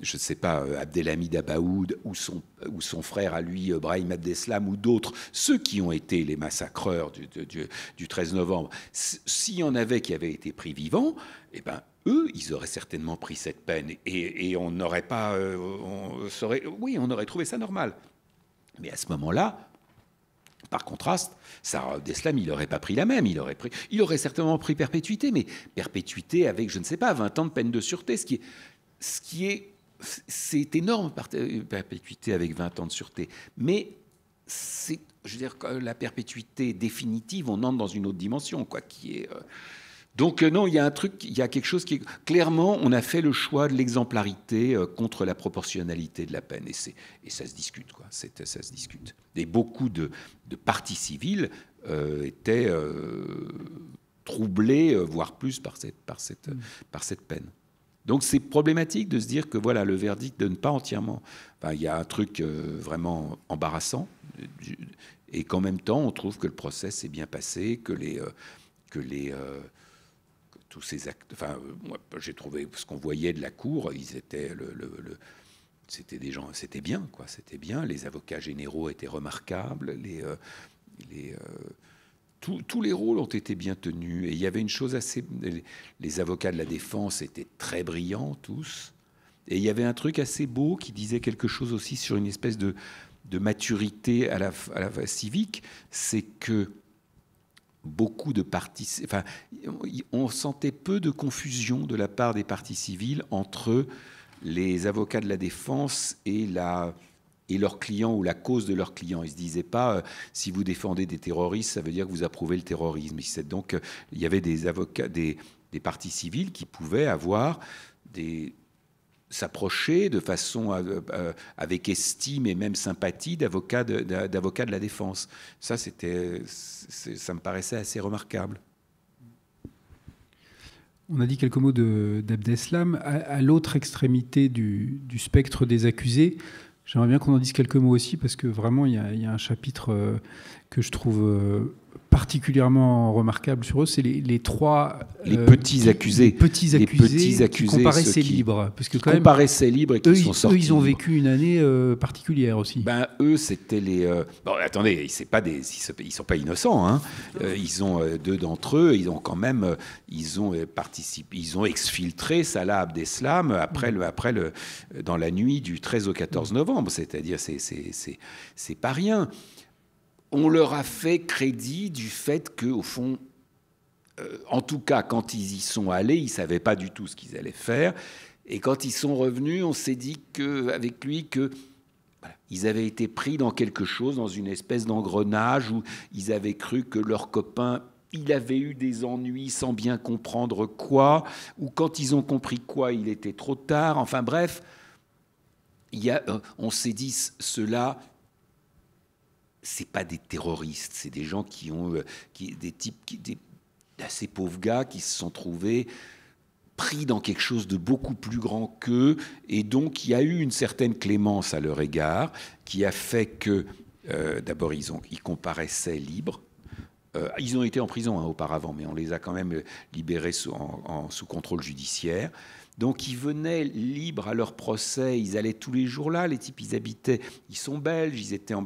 je ne sais pas, Abdelhamid Abaoud ou son, ou son frère à lui, Brahim Abdeslam ou d'autres, ceux qui ont été les massacreurs du, du, du 13 novembre, s'il y en avait qui avaient été pris vivants, eh ben, eux, ils auraient certainement pris cette peine et, on n'aurait pas, euh, on serait, oui, on aurait trouvé ça normal. Mais à ce moment-là, par contraste, Sarah deslam il n'aurait pas pris la même. Il aurait, pris, il aurait certainement pris perpétuité, mais perpétuité avec, je ne sais pas, 20 ans de peine de sûreté, ce qui est. Ce qui est c'est énorme, euh, perpétuité avec 20 ans de sûreté. Mais c'est, je veux dire, la perpétuité définitive, on entre dans une autre dimension, quoi, qui est. Euh, donc euh, non, il y a un truc, il y a quelque chose qui... est... Clairement, on a fait le choix de l'exemplarité euh, contre la proportionnalité de la peine. Et, c'est, et ça se discute, quoi. ça se discute. Et beaucoup de, de parties civiles euh, étaient troublés, troublées, voire plus, par cette, par cette, mm. par cette peine. Donc c'est problématique de se dire que voilà, le verdict donne pas entièrement. il y a un truc vraiment embarrassant, et qu'en même temps, on trouve que le procès s'est bien passé, que les... que les tous ces actes. Enfin, euh, moi, j'ai trouvé ce qu'on voyait de la cour, ils étaient le, c'était des gens, c'était bien, quoi, c'était bien. Les avocats généraux étaient remarquables, les, euh, les euh, tous les rôles ont été bien tenus. Et il y avait une chose assez, les avocats de la défense étaient très brillants tous. Et il y avait un truc assez beau qui disait quelque chose aussi sur une espèce de, de maturité à la, à la civique, c'est que beaucoup de partis. Enfin, on sentait peu de confusion de la part des parties civiles entre les avocats de la défense et la et leurs clients ou la cause de leurs clients. Ils se disaient pas euh, si vous défendez des terroristes, ça veut dire que vous approuvez le terrorisme. Donc euh, il y avait des avocats, des, des partis civils qui pouvaient avoir des, s'approcher de façon euh, avec estime et même sympathie d'avocats de, la défense. Ça, c'était, ça me paraissait assez remarquable. On a dit quelques mots d'Abdeslam. À, l'autre extrémité du, spectre des accusés, j'aimerais bien qu'on en dise quelques mots aussi, parce que vraiment, il y a un chapitre euh, que je trouve euh, particulièrement remarquable sur eux, c'est les, trois les euh, petits accusés, les petits accusés, les qui libres, parce que quand même, libres et qui eux, sont sortis. Eux, ils ont vécu une année euh, particulière aussi. Ben eux, c'était les. bon, attendez, ils pas des, sont pas innocents. Hein. ils ont deux d'entre eux, ils ont quand même, ils ont participé, ils ont exfiltré Salah Abdeslam après le, après le, dans la nuit du 13 au 14 novembre. C'est-à-dire, c'est c'est pas rien on leur a fait crédit du fait que, au fond, euh, en tout cas, quand ils y sont allés, ils ne savaient pas du tout ce qu'ils allaient faire. Et quand ils sont revenus, on s'est dit que, avec lui que ils avaient été pris dans quelque chose, dans une espèce d'engrenage où ils avaient cru que leur copain il avait eu des ennuis sans bien comprendre quoi, ou quand ils ont compris quoi, il était trop tard. Enfin bref, euh, on s'est dit, cela c'est pas des terroristes, c'est des gens qui ont euh, des types, des assez pauvres gars qui se sont trouvés pris dans quelque chose de beaucoup plus grand qu'eux, et donc il y a eu une certaine clémence à leur égard, qui a fait que, euh, d'abord, ils, ont, ils comparaissaient libres, euh, ils ont été en prison hein, auparavant, mais on les a quand même libérés sous contrôle judiciaire. Donc ils venaient libres à leur procès, ils allaient tous les jours là, les types, ils habitaient, ils sont belges, ils étaient en,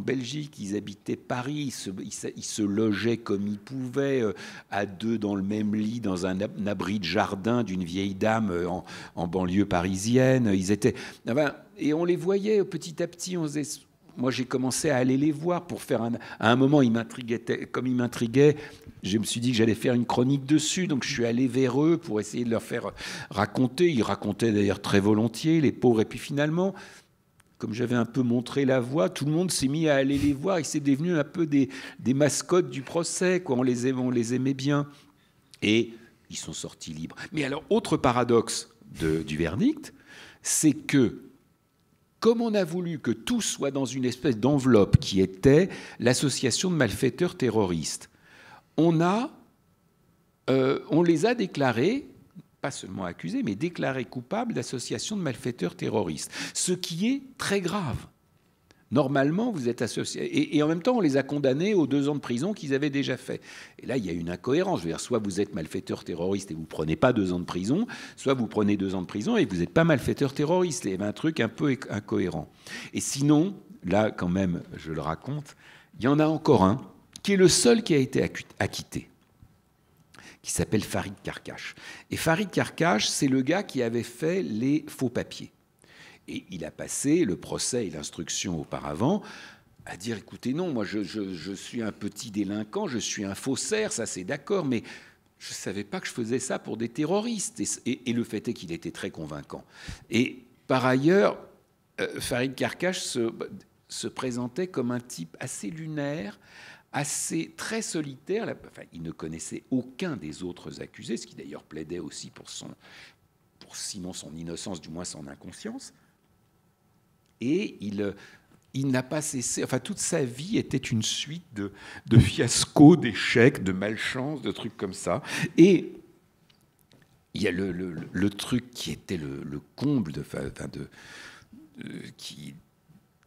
Belgique, ils habitaient Paris, ils se, logeaient comme ils pouvaient, euh, à deux dans le même lit, dans un, abri de jardin d'une vieille dame euh, en, banlieue parisienne, ils étaient... et on les voyait petit à petit, on se moi, j'ai commencé à aller les voir pour faire un. À un moment, ils m'intriguaient. Comme ils m'intriguaient, je me suis dit que j'allais faire une chronique dessus. Donc, je suis allé vers eux pour essayer de leur faire raconter. Ils racontaient d'ailleurs très volontiers, les pauvres. Et puis finalement, comme j'avais un peu montré la voie, tout le monde s'est mis à aller les voir. Ils sont devenu un peu des, des, mascottes du procès. Quoi. On, les aimait, les aimait bien. Et ils sont sortis libres. Mais alors, autre paradoxe du verdict, c'est que comme on a voulu que tout soit dans une espèce d'enveloppe qui était l'association de malfaiteurs terroristes, on, a, euh, on les a déclarés, pas seulement accusés, mais déclarés coupables d'association de malfaiteurs terroristes, ce qui est très grave. Normalement, vous êtes associé. Et, en même temps, on les a condamnés aux deux ans de prison qu'ils avaient déjà fait. Et là, il y a une incohérence. Je veux dire, soit vous êtes malfaiteur terroriste et vous prenez pas deux ans de prison, soit vous prenez deux ans de prison et vous n'êtes pas malfaiteur terroriste. Il y avait un truc un peu incohérent. Et sinon, là, quand même, je le raconte, il y en a encore un qui est le seul qui a été acquitté qui s'appelle Farid Karkash. Et Farid Karkash, c'est le gars qui avait fait les faux papiers. Et il a passé le procès et l'instruction auparavant à dire écoutez, non, moi je, je, je, suis un petit délinquant, je suis un faussaire, ça c'est d'accord, mais je ne savais pas que je faisais ça pour des terroristes. Et, le fait est qu'il était très convaincant. Et par ailleurs, euh, Farid Karkash se, se, présentait comme un type assez lunaire, assez très solitaire. Enfin, il ne connaissait aucun des autres accusés, ce qui d'ailleurs plaidait aussi pour son, pour sinon son innocence, du moins son inconscience et il, euh, il n'a pas cessé, enfin toute sa vie était une suite de, de fiascos, d'échecs, de malchance, de trucs comme ça. Et il y a le, truc qui était le, comble de, euh, qui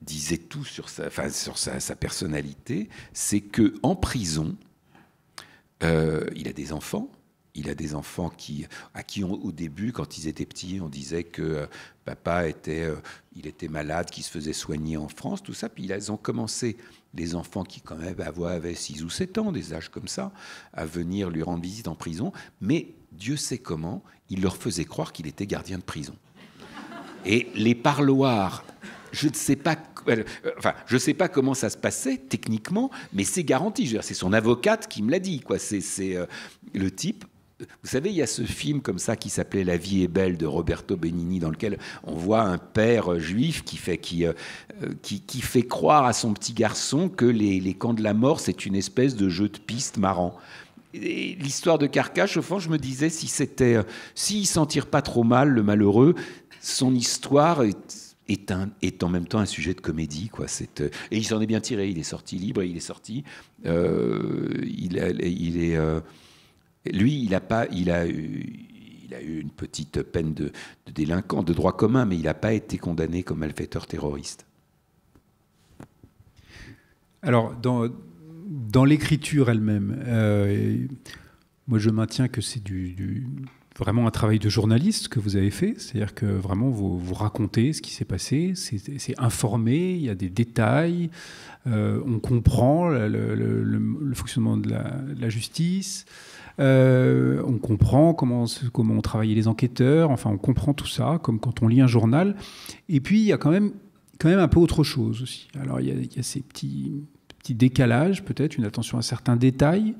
disait tout sur sa, sur sa, personnalité, c'est que en prison, euh, il a des enfants, il a des enfants qui, à qui au début, quand ils étaient petits, on disait que euh, papa était, euh, il était malade, qu'il se faisait soigner en France, tout ça. Puis ils ont commencé, des enfants qui quand même avaient 6 ou 7 ans, des âges comme ça, à venir lui rendre visite en prison. Mais Dieu sait comment, il leur faisait croire qu'il était gardien de prison. Et les parloirs, je ne sais pas euh, enfin, je sais pas comment ça se passait techniquement, mais c'est garanti. C'est son avocate qui me l'a dit. C'est, le type vous savez, il y a ce film comme ça qui s'appelait La vie est belle de Roberto Benigni, dans lequel on voit un père euh, juif qui fait, euh, euh, qui, qui, fait croire à son petit garçon que les, les camps de la mort, c'est une espèce de jeu de piste marrant. L'histoire de Carcache, au fond, je me disais, si c'était, s'il s'en tire pas trop mal, le malheureux, son histoire est, est, en même temps un sujet de comédie, quoi. et il s'en est bien tiré. Il est sorti libre, il est sorti. il, il, est. Lui, il a pas, eu, une petite peine de, délinquant, de droit commun, mais il n'a pas été condamné comme malfaiteur terroriste. Alors, dans, l'écriture elle-même, euh, moi je maintiens que c'est vraiment un travail de journaliste que vous avez fait, c'est-à-dire que vraiment vous, racontez ce qui s'est passé, c'est informé, il y a des détails, euh, on comprend le, fonctionnement de la justice. Euh, on comprend comment, comment ont travaillé les enquêteurs, enfin on comprend tout ça, comme quand on lit un journal. Et puis il y a quand même, quand même un peu autre chose aussi. Alors il y a, ces petits, petits décalages, peut-être une attention à certains détails.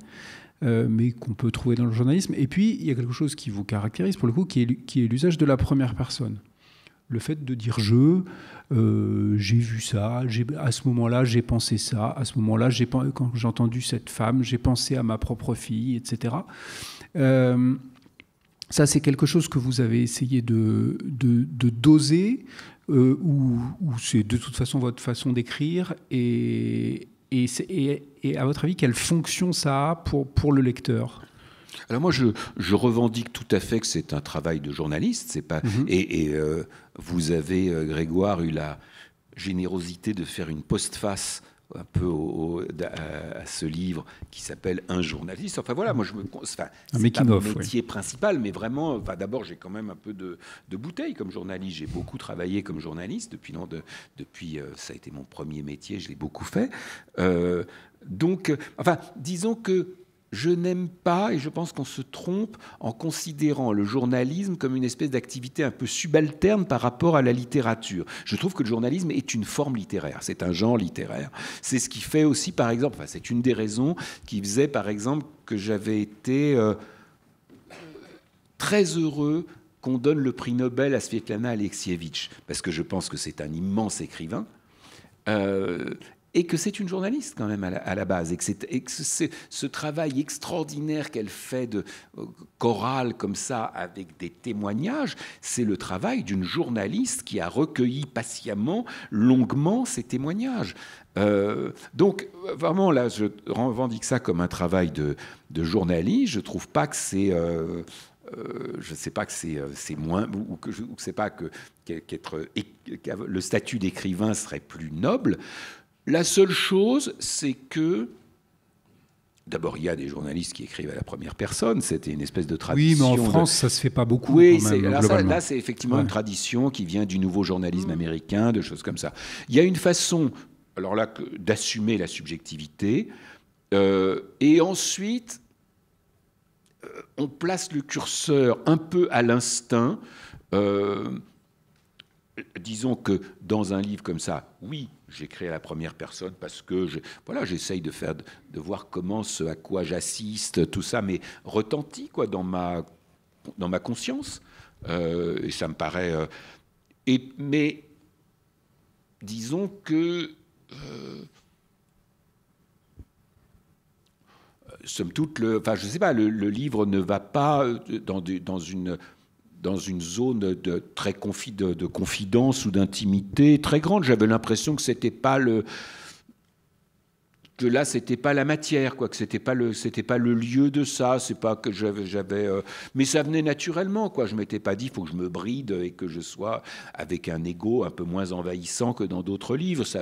Euh, mais qu'on peut trouver dans le journalisme. Et puis, il y a quelque chose qui vous caractérise, pour le coup, qui est l'usage de la première personne le fait de dire je, euh, j'ai vu ça, à ce moment-là j'ai pensé ça, à ce moment-là j'ai quand j'ai entendu cette femme, j'ai pensé à ma propre fille, etc. Euh, ça c'est quelque chose que vous avez essayé de, de, doser, euh, ou, c'est de toute façon votre façon d'écrire, et, à votre avis quelle fonction ça a pour, pour le lecteur alors moi, je, je, revendique tout à fait que c'est un travail de journaliste. C'est pas mhm. et, euh, vous avez euh, Grégoire eu la générosité de faire une postface un peu à ce livre qui s'appelle Un journaliste. Enfin voilà, moi je me. Enfin, c'est mon métier principal, mais vraiment, enfin, d'abord j'ai quand même un peu de, bouteille comme journaliste. J'ai beaucoup travaillé comme journaliste depuis, de, depuis euh, ça a été mon premier métier, je l'ai beaucoup fait. donc, enfin, disons que je n'aime pas, et je pense qu'on se trompe en considérant le journalisme comme une espèce d'activité un peu subalterne par rapport à la littérature. Je trouve que le journalisme est une forme littéraire, c'est un genre littéraire. C'est ce qui fait aussi, par exemple, c'est une des raisons qui faisait, par exemple, que j'avais été euh, très heureux qu'on donne le prix Nobel à Svetlana Alexievitch, parce que je pense que c'est un immense écrivain. Euh, et que c'est une journaliste quand même à la, base, et que, c'est ce travail extraordinaire qu'elle fait de euh, chorale comme ça, avec des témoignages, c'est le travail d'une journaliste qui a recueilli patiemment, longuement ces témoignages. Euh, donc vraiment là, je revendique ça comme un travail de, journaliste. Je trouve pas que c'est euh, je ne sais pas que c'est moins, ou que je sais pas que, le statut d'écrivain serait plus noble. La seule chose, c'est que D'abord, il y a des journalistes qui écrivent à la première personne. C'était une espèce de tradition. Oui, mais en France, ça se fait pas beaucoup. Oui, là, c'est effectivement une tradition qui vient du nouveau journalisme mmh. américain, de choses comme ça. Il y a une façon, alors là, d'assumer la subjectivité. Euh, et ensuite, euh, on place le curseur un peu à l'instinct. Euh, disons que dans un livre comme ça, oui, j'écris à la première personne parce que voilà, j'essaye de faire, de voir comment ce à quoi j'assiste, tout ça, mais retentit quoi dans ma dans ma conscience. Euh, et ça me paraît. Euh, et, mais disons que euh, somme toute, le, enfin, je sais pas, le, le livre ne va pas euh, dans, dans une dans une zone de, très confi, de, confidence ou d'intimité très grande. J'avais l'impression que c'était pas le que là c'était pas la matière quoi que c'était pas le c'était pas le lieu de ça c'est pas que j'avais j'avais euh, mais ça venait naturellement quoi je m'étais pas dit faut que je me bride et que je sois avec un ego un peu moins envahissant que dans d'autres livres ça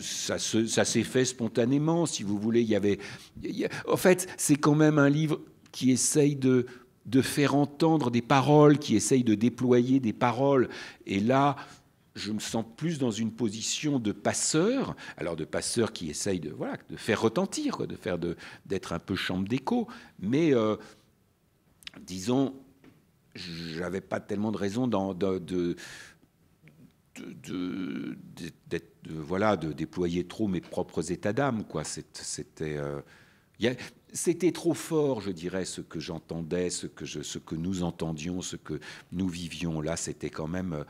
ça, ça s'est fait spontanément si vous voulez il y avait en fait c'est quand même un livre qui essaye de de faire entendre des paroles, qui essayent de déployer des paroles. Et là, je me sens plus dans une position de passeur, alors de passeur qui essaye de, voilà, de faire retentir, de faire d'être un peu chambre d'écho, mais euh, disons, j'avais pas tellement de raison dans, de, de voilà, de déployer trop mes propres états d'âme. C'était, euh, c'était trop fort, je dirais, ce que j'entendais, ce, que je, ce que nous entendions, ce que nous vivions. Là, c'était quand même euh,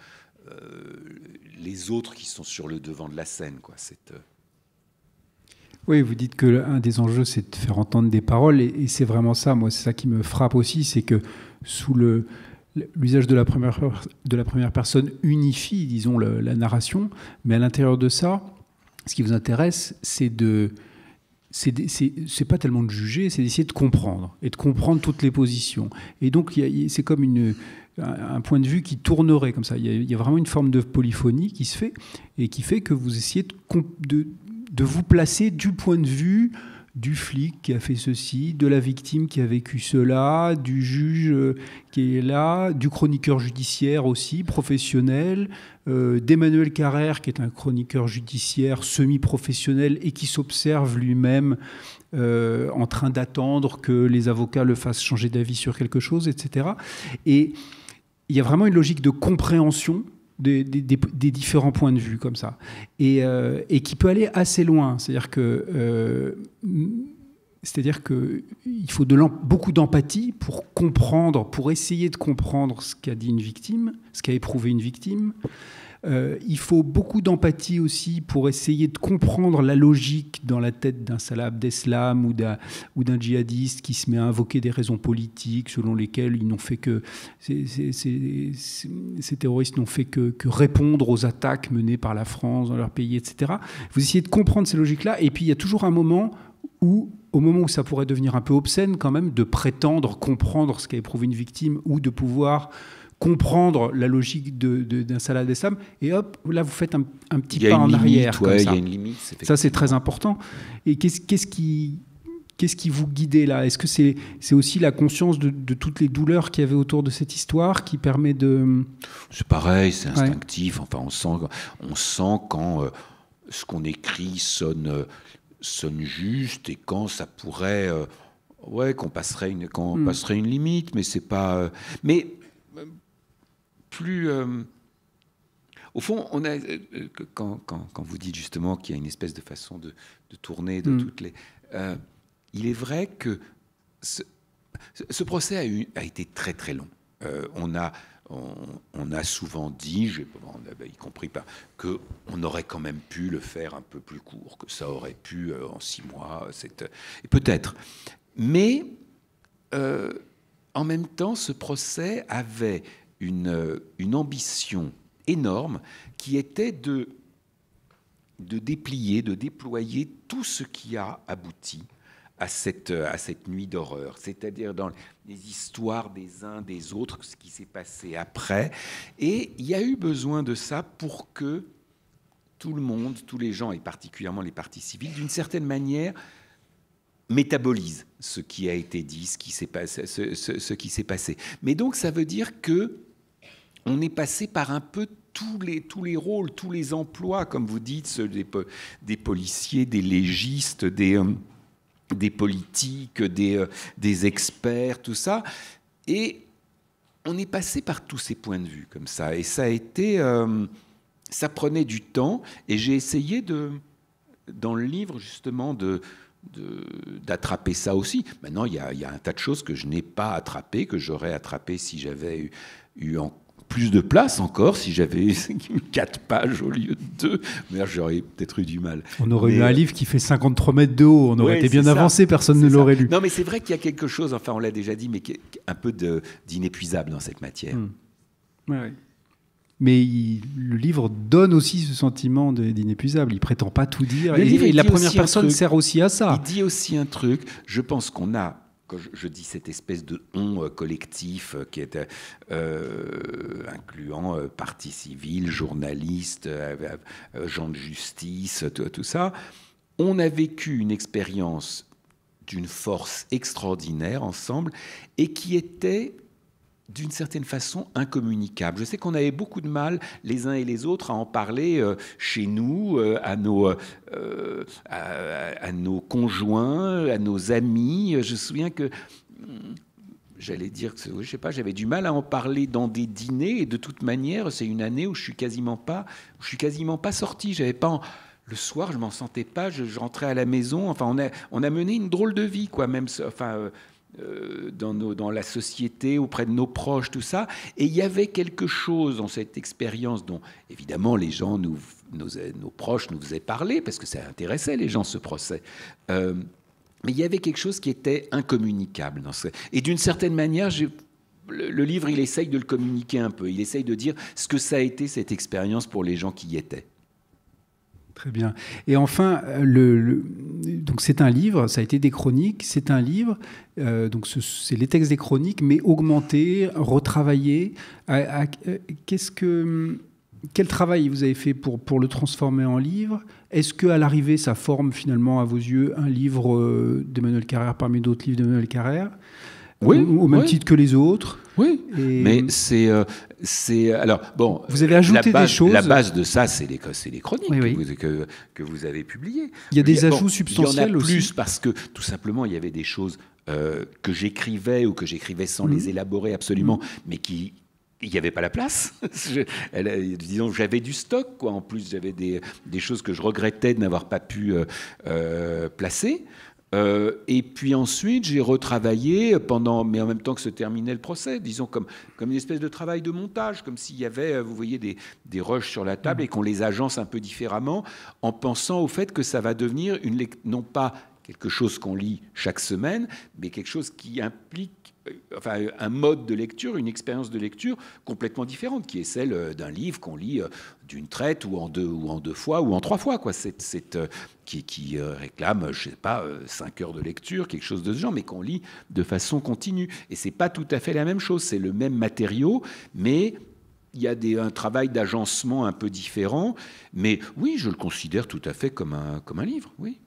euh, les autres qui sont sur le devant de la scène. Quoi, euh, oui, vous dites que l'un des enjeux, c'est de faire entendre des paroles, et, c'est vraiment ça. Moi, c'est ça qui me frappe aussi, c'est que sous le l'usage de la première de la première personne unifie, disons, la narration, mais à l'intérieur de ça, ce qui vous intéresse, c'est de c'est pas tellement de juger, c'est d'essayer de comprendre et de comprendre toutes les positions. Et donc, c'est comme une, un point de vue qui tournerait comme ça. Il y, a, vraiment une forme de polyphonie qui se fait et qui fait que vous essayez de, de vous placer du point de vue du flic qui a fait ceci, de la victime qui a vécu cela, du juge euh, qui est là, du chroniqueur judiciaire aussi, professionnel, euh, d'Emmanuel Carrère qui est un chroniqueur judiciaire semi-professionnel et qui s'observe lui-même euh, en train d'attendre que les avocats le fassent changer d'avis sur quelque chose, etc. Et il y a vraiment une logique de compréhension des, différents points de vue comme ça, et, euh, et qui peut aller assez loin. C'est-à-dire que euh, c'est-à-dire qu'il faut de beaucoup d'empathie pour comprendre, pour essayer de comprendre ce qu'a dit une victime, ce qu'a éprouvé une victime, euh, il faut beaucoup d'empathie aussi pour essayer de comprendre la logique dans la tête d'un salaf d'eslam ou d'un, djihadiste qui se met à invoquer des raisons politiques selon lesquelles ils n'ont fait que, ces, ces terroristes n'ont fait que, que, répondre aux attaques menées par la France dans leur pays, etc. Vous essayez de comprendre ces logiques-là, et puis il y a toujours un moment où au moment où ça pourrait devenir un peu obscène quand même de prétendre comprendre ce qu'a éprouvé une victime ou de pouvoir comprendre la logique d'un de, des sams et hop, là vous faites un, petit pas en arrière. comme ça. Y a une limite, ça c'est très important. Et qu'est-ce qui quest qui vous guidait là Est-ce que c'est c'est aussi la conscience de, toutes les douleurs qu'il y avait autour de cette histoire qui permet de... C'est pareil, c'est instinctif. Enfin, on sent, on sent quand euh, ce qu'on écrit sonne, sonne juste et quand ça pourrait... Oui, euh, ouais, qu'on passerait une, hmm. passerait une limite, mais c'est pas... Euh, mais plus... Euh, au fond, on a, euh, quand, quand, quand, vous dites justement qu'il y a une espèce de façon de, de tourner de mm. toutes les... Euh, il est vrai que ce, procès a, eu, a, été très très long. on a... On, on, a souvent dit, y compris pas, que on aurait quand même pu le faire un peu plus court, que ça aurait pu en six mois, peut-être. Mais en même temps, ce procès avait une, une ambition énorme qui était de, de déplier, de déployer tout ce qui a abouti à cette, à cette nuit d'horreur, c'est-à-dire dans les histoires des uns, des autres, ce qui s'est passé après. Et il y a eu besoin de ça pour que tout le monde, tous les gens, et particulièrement les partis civils, d'une certaine manière, métabolisent ce qui a été dit, ce qui s'est passé, ce qui s'est passé. Mais donc ça veut dire que on est passé par un peu tous les, tous les rôles, tous les emplois, comme vous dites, des, policiers, des légistes, des, euh, des politiques, des, euh, des experts, tout ça. Et on est passé par tous ces points de vue comme ça. Et ça a été. Euh, ça prenait du temps. Et j'ai essayé de. Dans le livre, justement, de d'attraper ça aussi. Maintenant, il y, a, un tas de choses que je n'ai pas attrapées, que j'aurais attrapées si j'avais eu, eu en, plus de place encore si j'avais quatre pages au lieu de deux. Mais j'aurais peut-être eu du mal. On aurait eu un euh, livre qui fait 53 mètres de haut. On aurait été bien avancé, personne ne l'aurait lu. Non, mais c'est vrai qu'il y a quelque chose, enfin on l'a déjà dit, mais un peu d'inépuisable dans cette matière. Hmm. Mais le livre donne aussi ce sentiment d'inépuisable. Il prétend pas tout dire. et, la première personne sert aussi à ça. Il dit aussi un truc. Je pense qu'on a quand je, dis cette espèce de on euh, collectif euh, qui est euh, incluant parti civil, journaliste, journalistes, gens de justice, tout ça, on a vécu une expérience d'une force extraordinaire ensemble et qui était d'une certaine façon incommunicable. Je sais qu'on avait beaucoup de mal les uns et les autres à en parler euh, chez nous, euh, à, nos, euh, à, nos conjoints, à nos amis. Je me souviens que hmm, j'allais dire que je sais pas, j'avais du mal à en parler dans des dîners et de toute manière, c'est une année où je suis quasiment pas je suis quasiment pas sorti, j'avais pas le soir, je m'en sentais pas, je, rentrais à la maison, enfin on a on a mené une drôle de vie quoi, même enfin euh, dans, nos, dans, la société, auprès de nos proches, tout ça. Et il y avait quelque chose dans cette expérience dont, évidemment, les gens, nous, nos, proches nous faisaient parler, parce que ça intéressait les gens, ce procès. Euh, mais il y avait quelque chose qui était incommunicable. Dans Et d'une certaine manière, le livre, il essaye de le communiquer un peu. Il essaye de dire ce que ça a été cette expérience pour les gens qui y étaient. Très bien. Et enfin, euh, le, donc c'est un livre, ça a été des chroniques, c'est un livre, euh, donc c'est les textes des chroniques, mais augmentés, retravaillés. Euh, que, quel travail vous avez fait pour, pour le transformer en livre Est-ce qu'à l'arrivée, ça forme finalement à vos yeux un livre d'Emmanuel Carrère parmi d'autres livres d'Emmanuel Carrère oui, au, même titre que les autres. Oui, mais c'est c'est alors bon. Vous avez ajouté des choses. La base de ça, c'est les, les, chroniques Que, vous, avez publiées. Il y a des ajouts substantiels il y plus parce que tout simplement, il y avait des choses euh, que j'écrivais ou que j'écrivais sans les mhm. élaborer absolument, mhm. mais qui il n'y avait pas la place. Euh, disons, j'avais du stock, quoi. En plus, j'avais des, choses que je regrettais de n'avoir pas pu euh, placer. Euh, et puis ensuite, j'ai retravaillé pendant, mais en même temps que se terminait le procès, disons comme, comme une espèce de travail de montage, comme s'il y avait, euh, vous voyez, des, des rushs sur la table et qu'on les agence un peu différemment, en pensant au fait que ça va devenir une, non pas quelque chose qu'on lit chaque semaine, mais quelque chose qui implique enfin, un mode de lecture, une expérience de lecture complètement différente, qui est celle euh, d'un livre qu'on lit euh, d'une traite ou en deux ou en deux fois ou en trois fois, quoi. C'est, euh, qui, réclame, je sais pas, cinq heures de lecture, quelque chose de ce genre, mais qu'on lit de façon continue. Et c'est pas tout à fait la même chose. C'est le même matériau, mais il y a un travail d'agencement un peu différent. Mais oui, je le considère tout à fait comme un, comme un livre. Oui.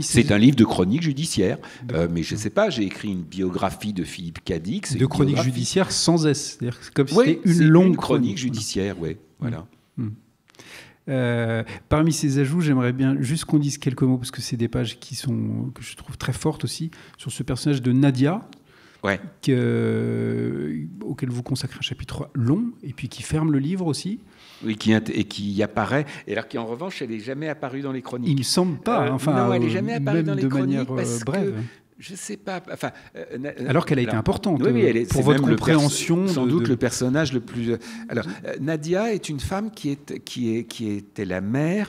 C'est un livre de chronique judiciaire. Euh, mais je ne sais pas, j'ai écrit une biographie de Philippe Cadix. De chronique judiciaire sans S. C'est comme si c'était une longue une chronique, judiciaire, oui. Voilà. Mm. Mm. Euh, parmi ces ajouts, j'aimerais bien juste qu'on dise quelques mots, parce que c'est des pages qui sont, que je trouve très fortes aussi, sur ce personnage de Nadia, auquel vous consacrez un chapitre long, et puis qui ferme le livre aussi. Oui, qui, et qui apparaît, et alors en revanche, elle n'est jamais apparue dans les chroniques. Il ne semble pas. Euh, enfin, non, elle n'est jamais euh, apparue dans les chroniques parce euh, brève. que hein. je sais pas. Enfin, alors qu'elle a été importante oui, pour votre compréhension. sans doute le personnage le plus. Alors, Nadia est une femme qui, est, qui, est, qui était la mère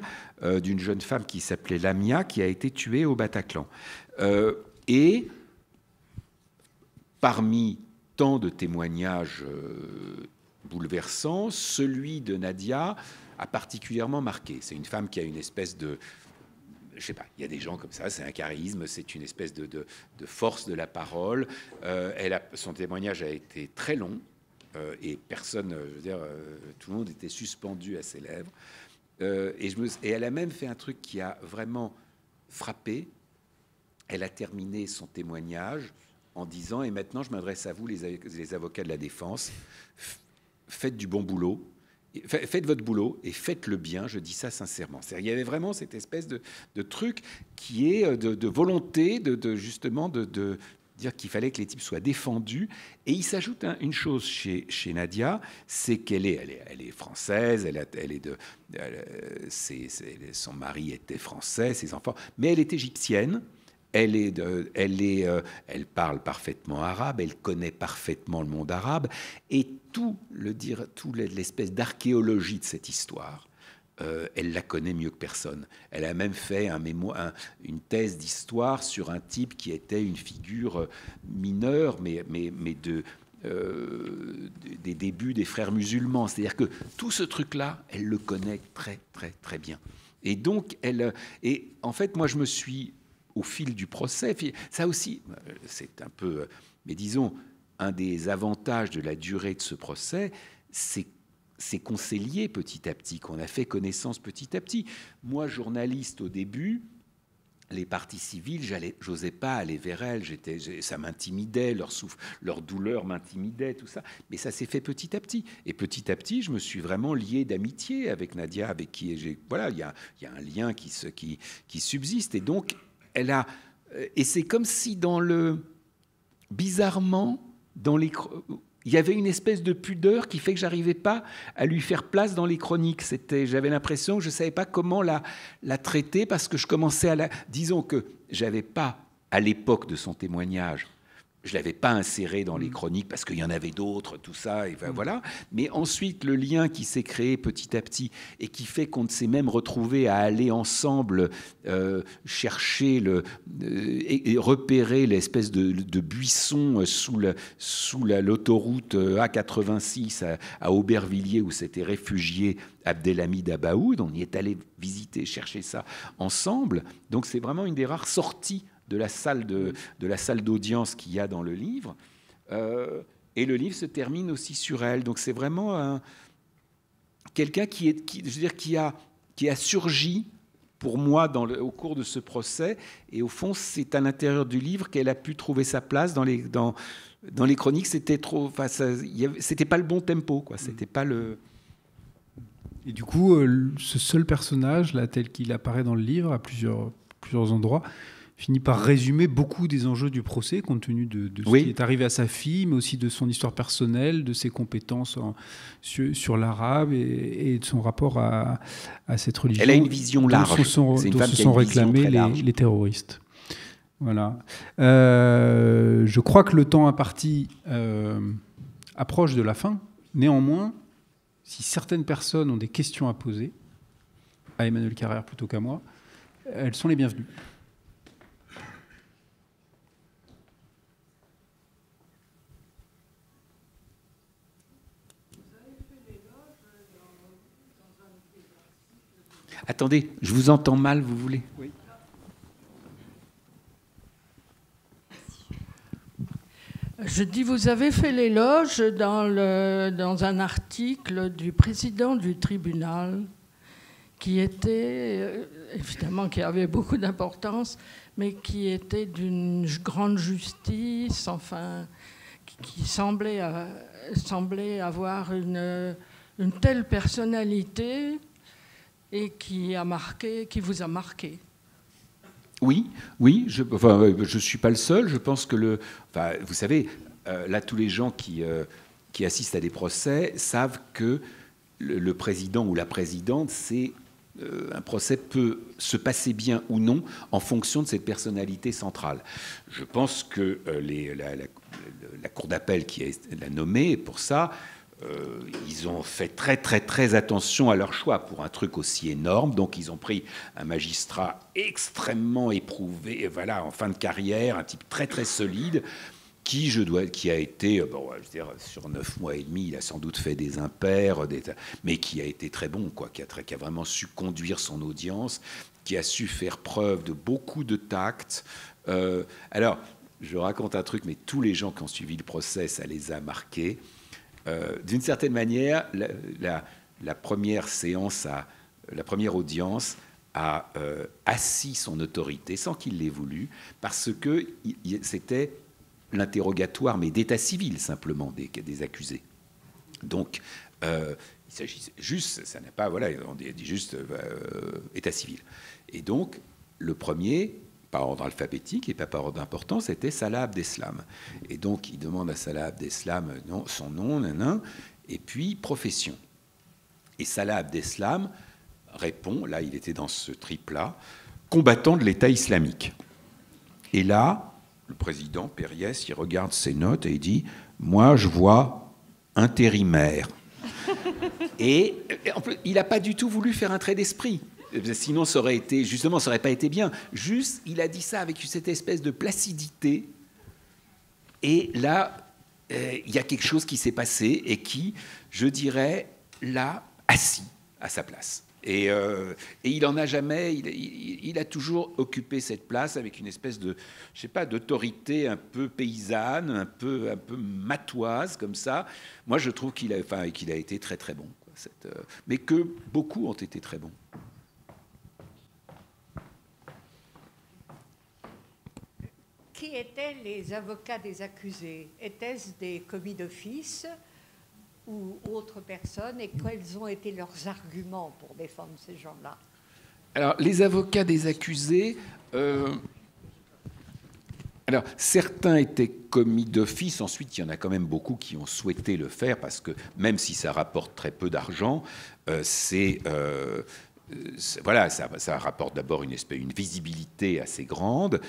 d'une jeune femme qui s'appelait Lamia, qui a été tuée au Bataclan. et parmi tant de témoignages bouleversant. Celui de Nadia a particulièrement marqué. C'est une femme qui a une espèce de, je sais pas, il y a des gens comme ça, c'est un charisme, c'est une espèce de, force de la parole. Euh, elle a, son témoignage a été très long euh, et personne, je veux dire, euh, tout le monde était suspendu à ses lèvres. et, elle a même fait un truc qui a vraiment frappé. Elle a terminé son témoignage en disant, et maintenant je m'adresse à vous, les, les avocats de la défense, faites du bon boulot, faites votre boulot et faites le bien, je dis ça sincèrement. Il y avait vraiment cette espèce de, truc qui est euh, de, volonté, de, justement, de, dire qu'il fallait que les types soient défendus. Et il s'ajoute une chose chez, chez Nadia, c'est qu'elle est, elle est, française, elle, est de, euh, son mari était français, ses enfants, mais elle est égyptienne. Elle, est, elle, est, euh, elle parle parfaitement arabe, elle connaît parfaitement le monde arabe, et tout le dire, tout l'espèce d'archéologie de cette histoire, euh, elle la connaît mieux que personne. Elle a même fait un une thèse d'histoire sur un type qui était une figure euh, mineure, mais, mais, mais de, des débuts des frères musulmans. C'est-à-dire que tout ce truc-là, elle le connaît très, très, très bien. Et donc, elle. Et en fait, moi, je me suis au fil du procès. Ça aussi, euh, c'est un peu, euh, mais disons, un des avantages de la durée de ce procès, c'est ces qu'on s'est lié petit à petit, qu'on a fait connaissance petit à petit. Moi, journaliste au début, les parties civiles, j'osais pas aller vers elles, j'étais, ça m'intimidait, leur souffle, leur douleur m'intimidait, tout ça. Mais ça s'est fait petit à petit. Et petit à petit, je me suis vraiment lié d'amitié avec Nadia, avec qui j'ai, voilà, il y a, y a, un lien qui, se, qui, qui subsiste. Et donc, elle euh, et c'est comme si dans le, bizarrement, il y avait une espèce de pudeur qui fait que j'arrivais pas à lui faire place dans les chroniques. C'était, j'avais l'impression que je ne savais pas comment la, la traiter parce que je commençais à la, disons que j'avais pas à l'époque de son témoignage je ne l'avais pas inséré dans les mm. chroniques parce qu'il y en avait d'autres, tout ça, et ben mm. voilà. Mais ensuite, le lien qui s'est créé petit à petit et qui fait qu'on s'est même retrouvé à aller ensemble euh, chercher le, euh, et, repérer l'espèce de, buisson sous, la, sous l'autoroute euh, A86 à, à Aubervilliers où s'était réfugié Abdelhamid Abaoud. On y est allé visiter, chercher ça ensemble. Donc c'est vraiment une des rares sorties de la salle de, la salle d'audience qu'il y a dans le livre. Euh, et le livre se termine aussi sur elle. Donc c'est vraiment un, quelqu'un qui, est, qui, je veux dire, qui, a, qui a surgi pour moi au cours de ce procès. Et au fond, c'est à l'intérieur du livre qu'elle a pu trouver sa place dans les, dans, dans les chroniques. C'était trop, c'était pas le bon tempo, quoi. Mm. C'était pas le. Et du coup, euh, ce seul personnage, là, tel qu'il apparaît dans le livre, à plusieurs, plusieurs endroits, finit par résumer beaucoup des enjeux du procès, compte tenu de, ce qui est arrivé à sa fille, mais aussi de son histoire personnelle, de ses compétences sur, l'arabe et, de son rapport à, cette religion. Elle a une vision large. sont, se sont réclamés les, terroristes. Voilà. Euh, je crois que le temps imparti euh, approche de la fin. Néanmoins, si certaines personnes ont des questions à poser à Emmanuel Carrère plutôt qu'à moi, elles sont les bienvenues. Attendez, je vous entends mal, vous voulez oui. Je dis, vous avez fait l'éloge dans, un article du président du tribunal qui était, euh, évidemment, qui avait beaucoup d'importance, mais qui était d'une grande justice, enfin, qui, euh, semblait, avoir une telle personnalité et qui a marqué, qui vous a marqué. Oui, oui, je ne enfin, euh, je suis pas le seul. Je pense que le. Enfin, vous savez, euh, là, tous les gens qui, euh, qui assistent à des procès savent que le, président ou la présidente, c'est. un procès peut se passer bien ou non en fonction de cette personnalité centrale. Je pense que les, la, la, Cour d'appel qui l'a nommée pour ça euh, ils ont fait très très très attention à leur choix pour un truc aussi énorme. Donc ils ont pris un magistrat extrêmement éprouvé, euh, voilà, en fin de carrière, un type très très solide. Qui, je dois, qui a été, euh, bon, je veux dire, sur neuf mois et demi, il a sans doute fait des impairs, mais qui a été très bon, quoi, qui a, vraiment su conduire son audience, qui a su faire preuve de beaucoup de tact. alors, je raconte un truc, mais tous les gens qui ont suivi le procès, ça les a marqués. Euh, d'une certaine manière, la, première séance, la première audience a euh, assis son autorité sans qu'il l'ait voulu, parce que c'était l'interrogatoire, mais d'état civil simplement, des, accusés. Donc, euh, il s'agit juste, ça n'est pas, voilà, on dit juste état civil. Et donc, le premier, par ordre alphabétique et pas par ordre d'importance, c'était Salah Abdeslam. Et donc, il demande à Salah Abdeslam son nom, et puis profession. Et Salah Abdeslam répond, là, il était dans ce trip-là, combattant de l'État islamique. Et là, le président Périès, il regarde ses notes et il dit Moi, je vois intérimaire. et il n'a pas du tout voulu faire un trait d'esprit. Euh, sinon, ça aurait été, justement, ça aurait pas été bien. Juste, il a dit ça avec cette espèce de placidité. Et là, euh, il y a quelque chose qui s'est passé et qui, je dirais, l'a assis à sa place. Et, euh, il en a jamais, il, a toujours occupé cette place avec une espèce de, je sais pas, d'autorité un peu paysanne, un peu, un peu matoise comme ça. Moi, je trouve qu'il a, enfin, qu'il a été très très bon. mais que beaucoup ont été très bons. qui étaient les avocats des accusés Étaient-ce des commis d'office ou autres personnes Et quels ont été leurs arguments pour défendre ces gens-là Alors, les avocats des accusés. Euh, alors, certains étaient commis d'office. Ensuite, il y en a quand même beaucoup qui ont souhaité le faire parce que même si ça rapporte très peu d'argent, euh, euh, c'est voilà, ça, rapporte d'abord une, une, visibilité assez grande.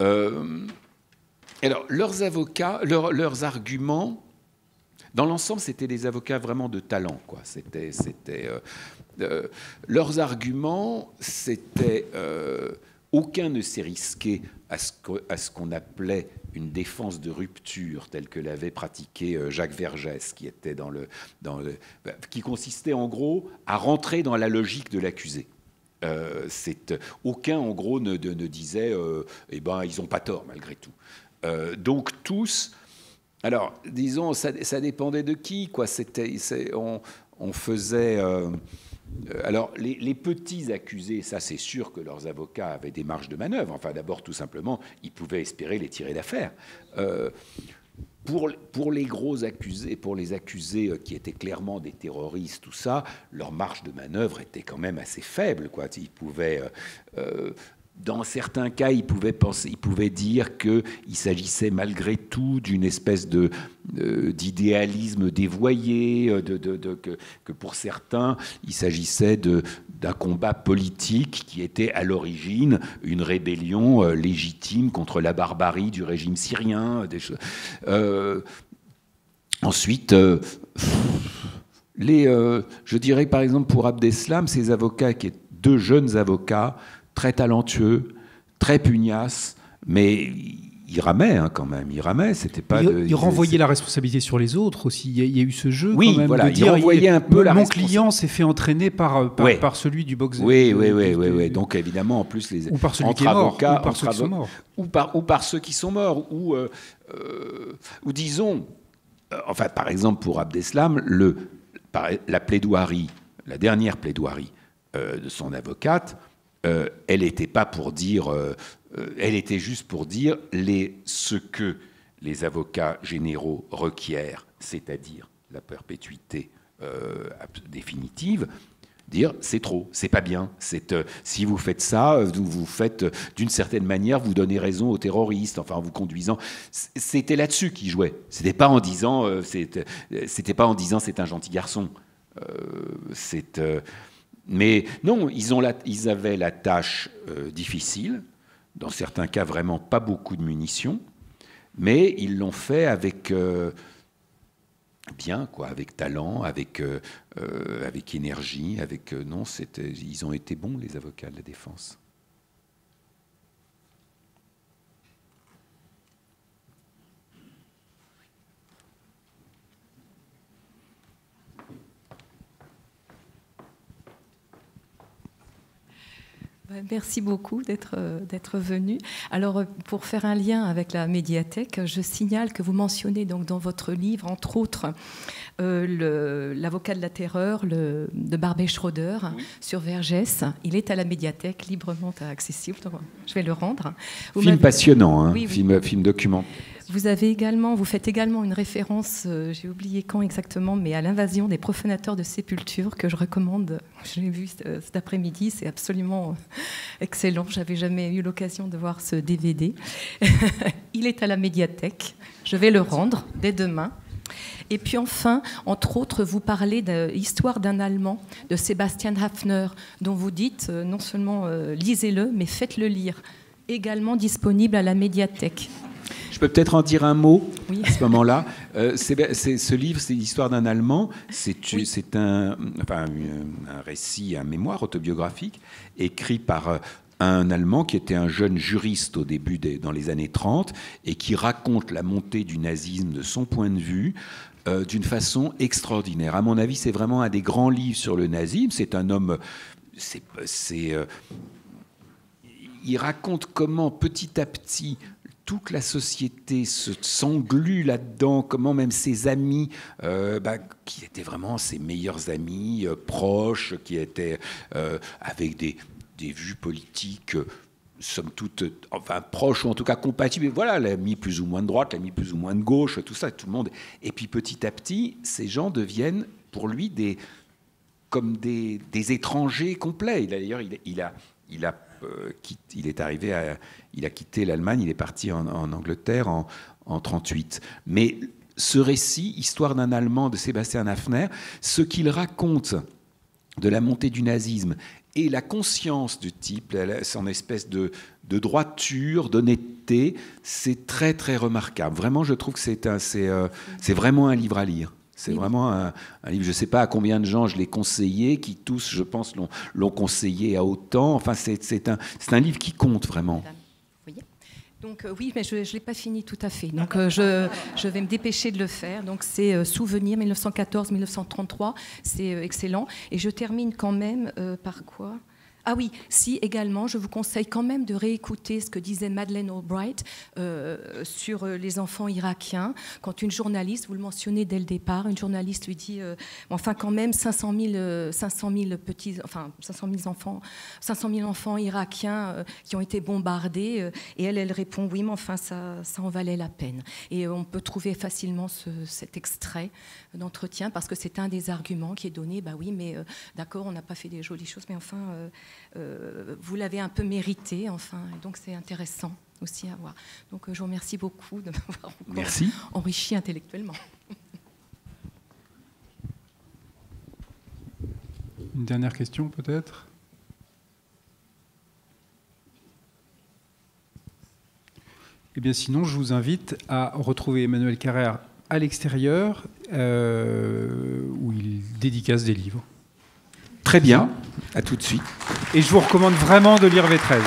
Euh, alors, leurs avocats, leurs arguments, dans l'ensemble, c'était des avocats vraiment de talent. Quoi. C'était, euh, euh, leurs arguments, c'était aucun ne s'est risqué à ce, qu'on appelait une défense de rupture telle que l'avait pratiquée Jacques Vergès, qui était dans le, dans bah, qui consistait en gros à rentrer dans la logique de l'accusé. Euh, euh, aucun, en gros, ne, ne, disait euh, eh ben, ils n'ont pas tort, malgré tout. donc, tous. Alors, disons, ça, dépendait de qui, quoi. C'était, on, faisait. alors, les, les, petits accusés, ça, c'est sûr que leurs avocats avaient des marges de manœuvre. Enfin, d'abord, tout simplement, ils pouvaient espérer les tirer d'affaire. Pour, pour, les gros accusés, pour les accusés euh, qui étaient clairement des terroristes, tout ça, leur marge de manœuvre était quand même assez faible. Quoi. Ils pouvaient, euh, euh, dans certains cas, ils pouvaient, penser, ils pouvaient dire qu'il s'agissait malgré tout d'une espèce d'idéalisme dévoyé, de, que, pour certains, il s'agissait de, d'un combat politique qui était à l'origine une rébellion euh, légitime contre la barbarie du régime syrien. Euh, euh, ensuite, les, je dirais par exemple pour Abdeslam, ses avocats, qui est deux jeunes avocats, très talentueux, très pugnaces, mais il ramait hein, quand même, il ramait, c'était pas. Il, de, il renvoyait la responsabilité sur les autres aussi. Il y a, eu ce jeu oui, quand même voilà, il renvoyait un peu mon, la. Mon client s'est fait entraîner par euh, par, celui du boxeur. Oui, oui, oui, oui, Donc évidemment, en plus les ou par qui est ou par ceux qui sont morts, ou par ceux qui euh, sont morts, ou disons, euh, enfin par exemple pour Abdeslam, le la plaidoirie, la dernière plaidoirie de son avocate. elle n'était pas pour dire euh, elle était juste pour dire les, ce que les avocats généraux requièrent, c'est-à-dire la perpétuité euh, définitive, dire c'est trop, c'est pas bien. Euh, si vous faites ça, vous, vous faites d'une certaine manière, vous donnez raison aux terroristes, enfin en vous conduisant. C'était là-dessus qu'ils jouaient. C'était pas en disant c'était pas en disant c'est un gentil garçon. mais non, ils, ont ils avaient la tâche difficile dans certains cas vraiment pas beaucoup de munitions, mais ils l'ont fait avec euh, bien, quoi, avec talent, avec, euh, euh, avec énergie, avec non, c'était, ils ont été bons les avocats de la défense. Bah, merci beaucoup d'être euh, venu. Alors, euh, pour faire un lien avec la médiathèque, je signale que vous mentionnez donc dans votre livre, entre autres, euh, l'avocat de la terreur de Barbet Schroeder sur Vergès. Il est à la médiathèque, librement accessible. je vais le rendre. film passionnant, hein. film document. Vous avez également, vous faites également une référence, euh, j'ai oublié quand exactement, mais à l'invasion des profanateurs de sépultures que je recommande. Je l'ai vu euh, cet après-midi, c'est absolument euh, excellent. J'avais jamais eu l'occasion de voir ce DVD. Il est à la médiathèque. Je vais le rendre dès demain. Et puis enfin, entre autres, vous parlez d'Histoire d'un Allemand de Sébastien Hafner, dont vous dites non seulement lisez-le, mais faites-le lire. Également disponible à la médiathèque. Je peux peut-être en dire un mot à ce moment-là. Euh, c'est, ce livre, c'est l'histoire d'un Allemand. C'est, un, enfin, un, récit, un mémoire autobiographique écrit par euh, un Allemand qui était un jeune juriste au début des, dans les années 30 et qui raconte la montée du nazisme de son point de vue. Euh, d'une façon extraordinaire. À mon avis, c'est vraiment un des grands livres sur le nazisme. C'est un homme. C'est, il raconte comment petit à petit toute la société se s'englue là-dedans, comment même ses amis, euh, bah, qui étaient vraiment ses meilleurs amis, euh, proches, qui étaient euh, avec des, vues politiques. somme toute, enfin proches ou en tout cas compatibles. voilà, l'ami plus ou moins de droite, l'ami plus ou moins de gauche, tout ça, tout le monde. Et puis petit à petit, ces gens deviennent pour lui des, comme des, des étrangers complets. D'ailleurs, il, a, il a euh, il est arrivé il a quitté l'Allemagne, il est parti en, Angleterre en, en 38. Mais ce récit, Histoire d'un Allemand de Sébastien Hafner, ce qu'il raconte de la montée du nazisme et la conscience du type, son espèce de, droiture, d'honnêteté, c'est très très remarquable. Vraiment, je trouve que c'est euh, vraiment un livre à lire. C'est vraiment un, livre, je ne sais pas à combien de gens je l'ai conseillé, qui tous, je pense, l'ont conseillé à autant. Enfin, c'est un, livre qui compte vraiment. Donc euh, oui, mais je ne l'ai pas fini tout à fait. Donc euh, je, vais me dépêcher de le faire. Donc c'est euh, Souvenir 1914-1933, c'est excellent. Et je termine quand même par quoi ah oui, si également, je vous conseille quand même de réécouter ce que disait Madeleine Albright euh, sur euh, les enfants irakiens. Quand une journaliste, vous le mentionnez dès le départ, une journaliste lui dit, euh, enfin quand même 500 000, petits, enfin 500 enfants, 500 000 enfants irakiens qui ont été bombardés, et elle, elle répond oui, mais enfin ça, ça en valait la peine. Et on peut trouver facilement cet extrait d'entretien parce que c'est un des arguments qui est donné. Bah oui, mais d'accord, on n'a pas fait des jolies choses, mais enfin euh, vous l'avez un peu mérité, enfin, et donc c'est intéressant aussi à voir. Donc euh, je vous remercie beaucoup de m'avoir enrichi intellectuellement. Une dernière question peut-être Eh bien sinon, je vous invite à retrouver Emmanuel Carrère à l'extérieur, euh, où il dédicace des livres. Très bien, à tout de suite. Et je vous recommande vraiment de lire V13.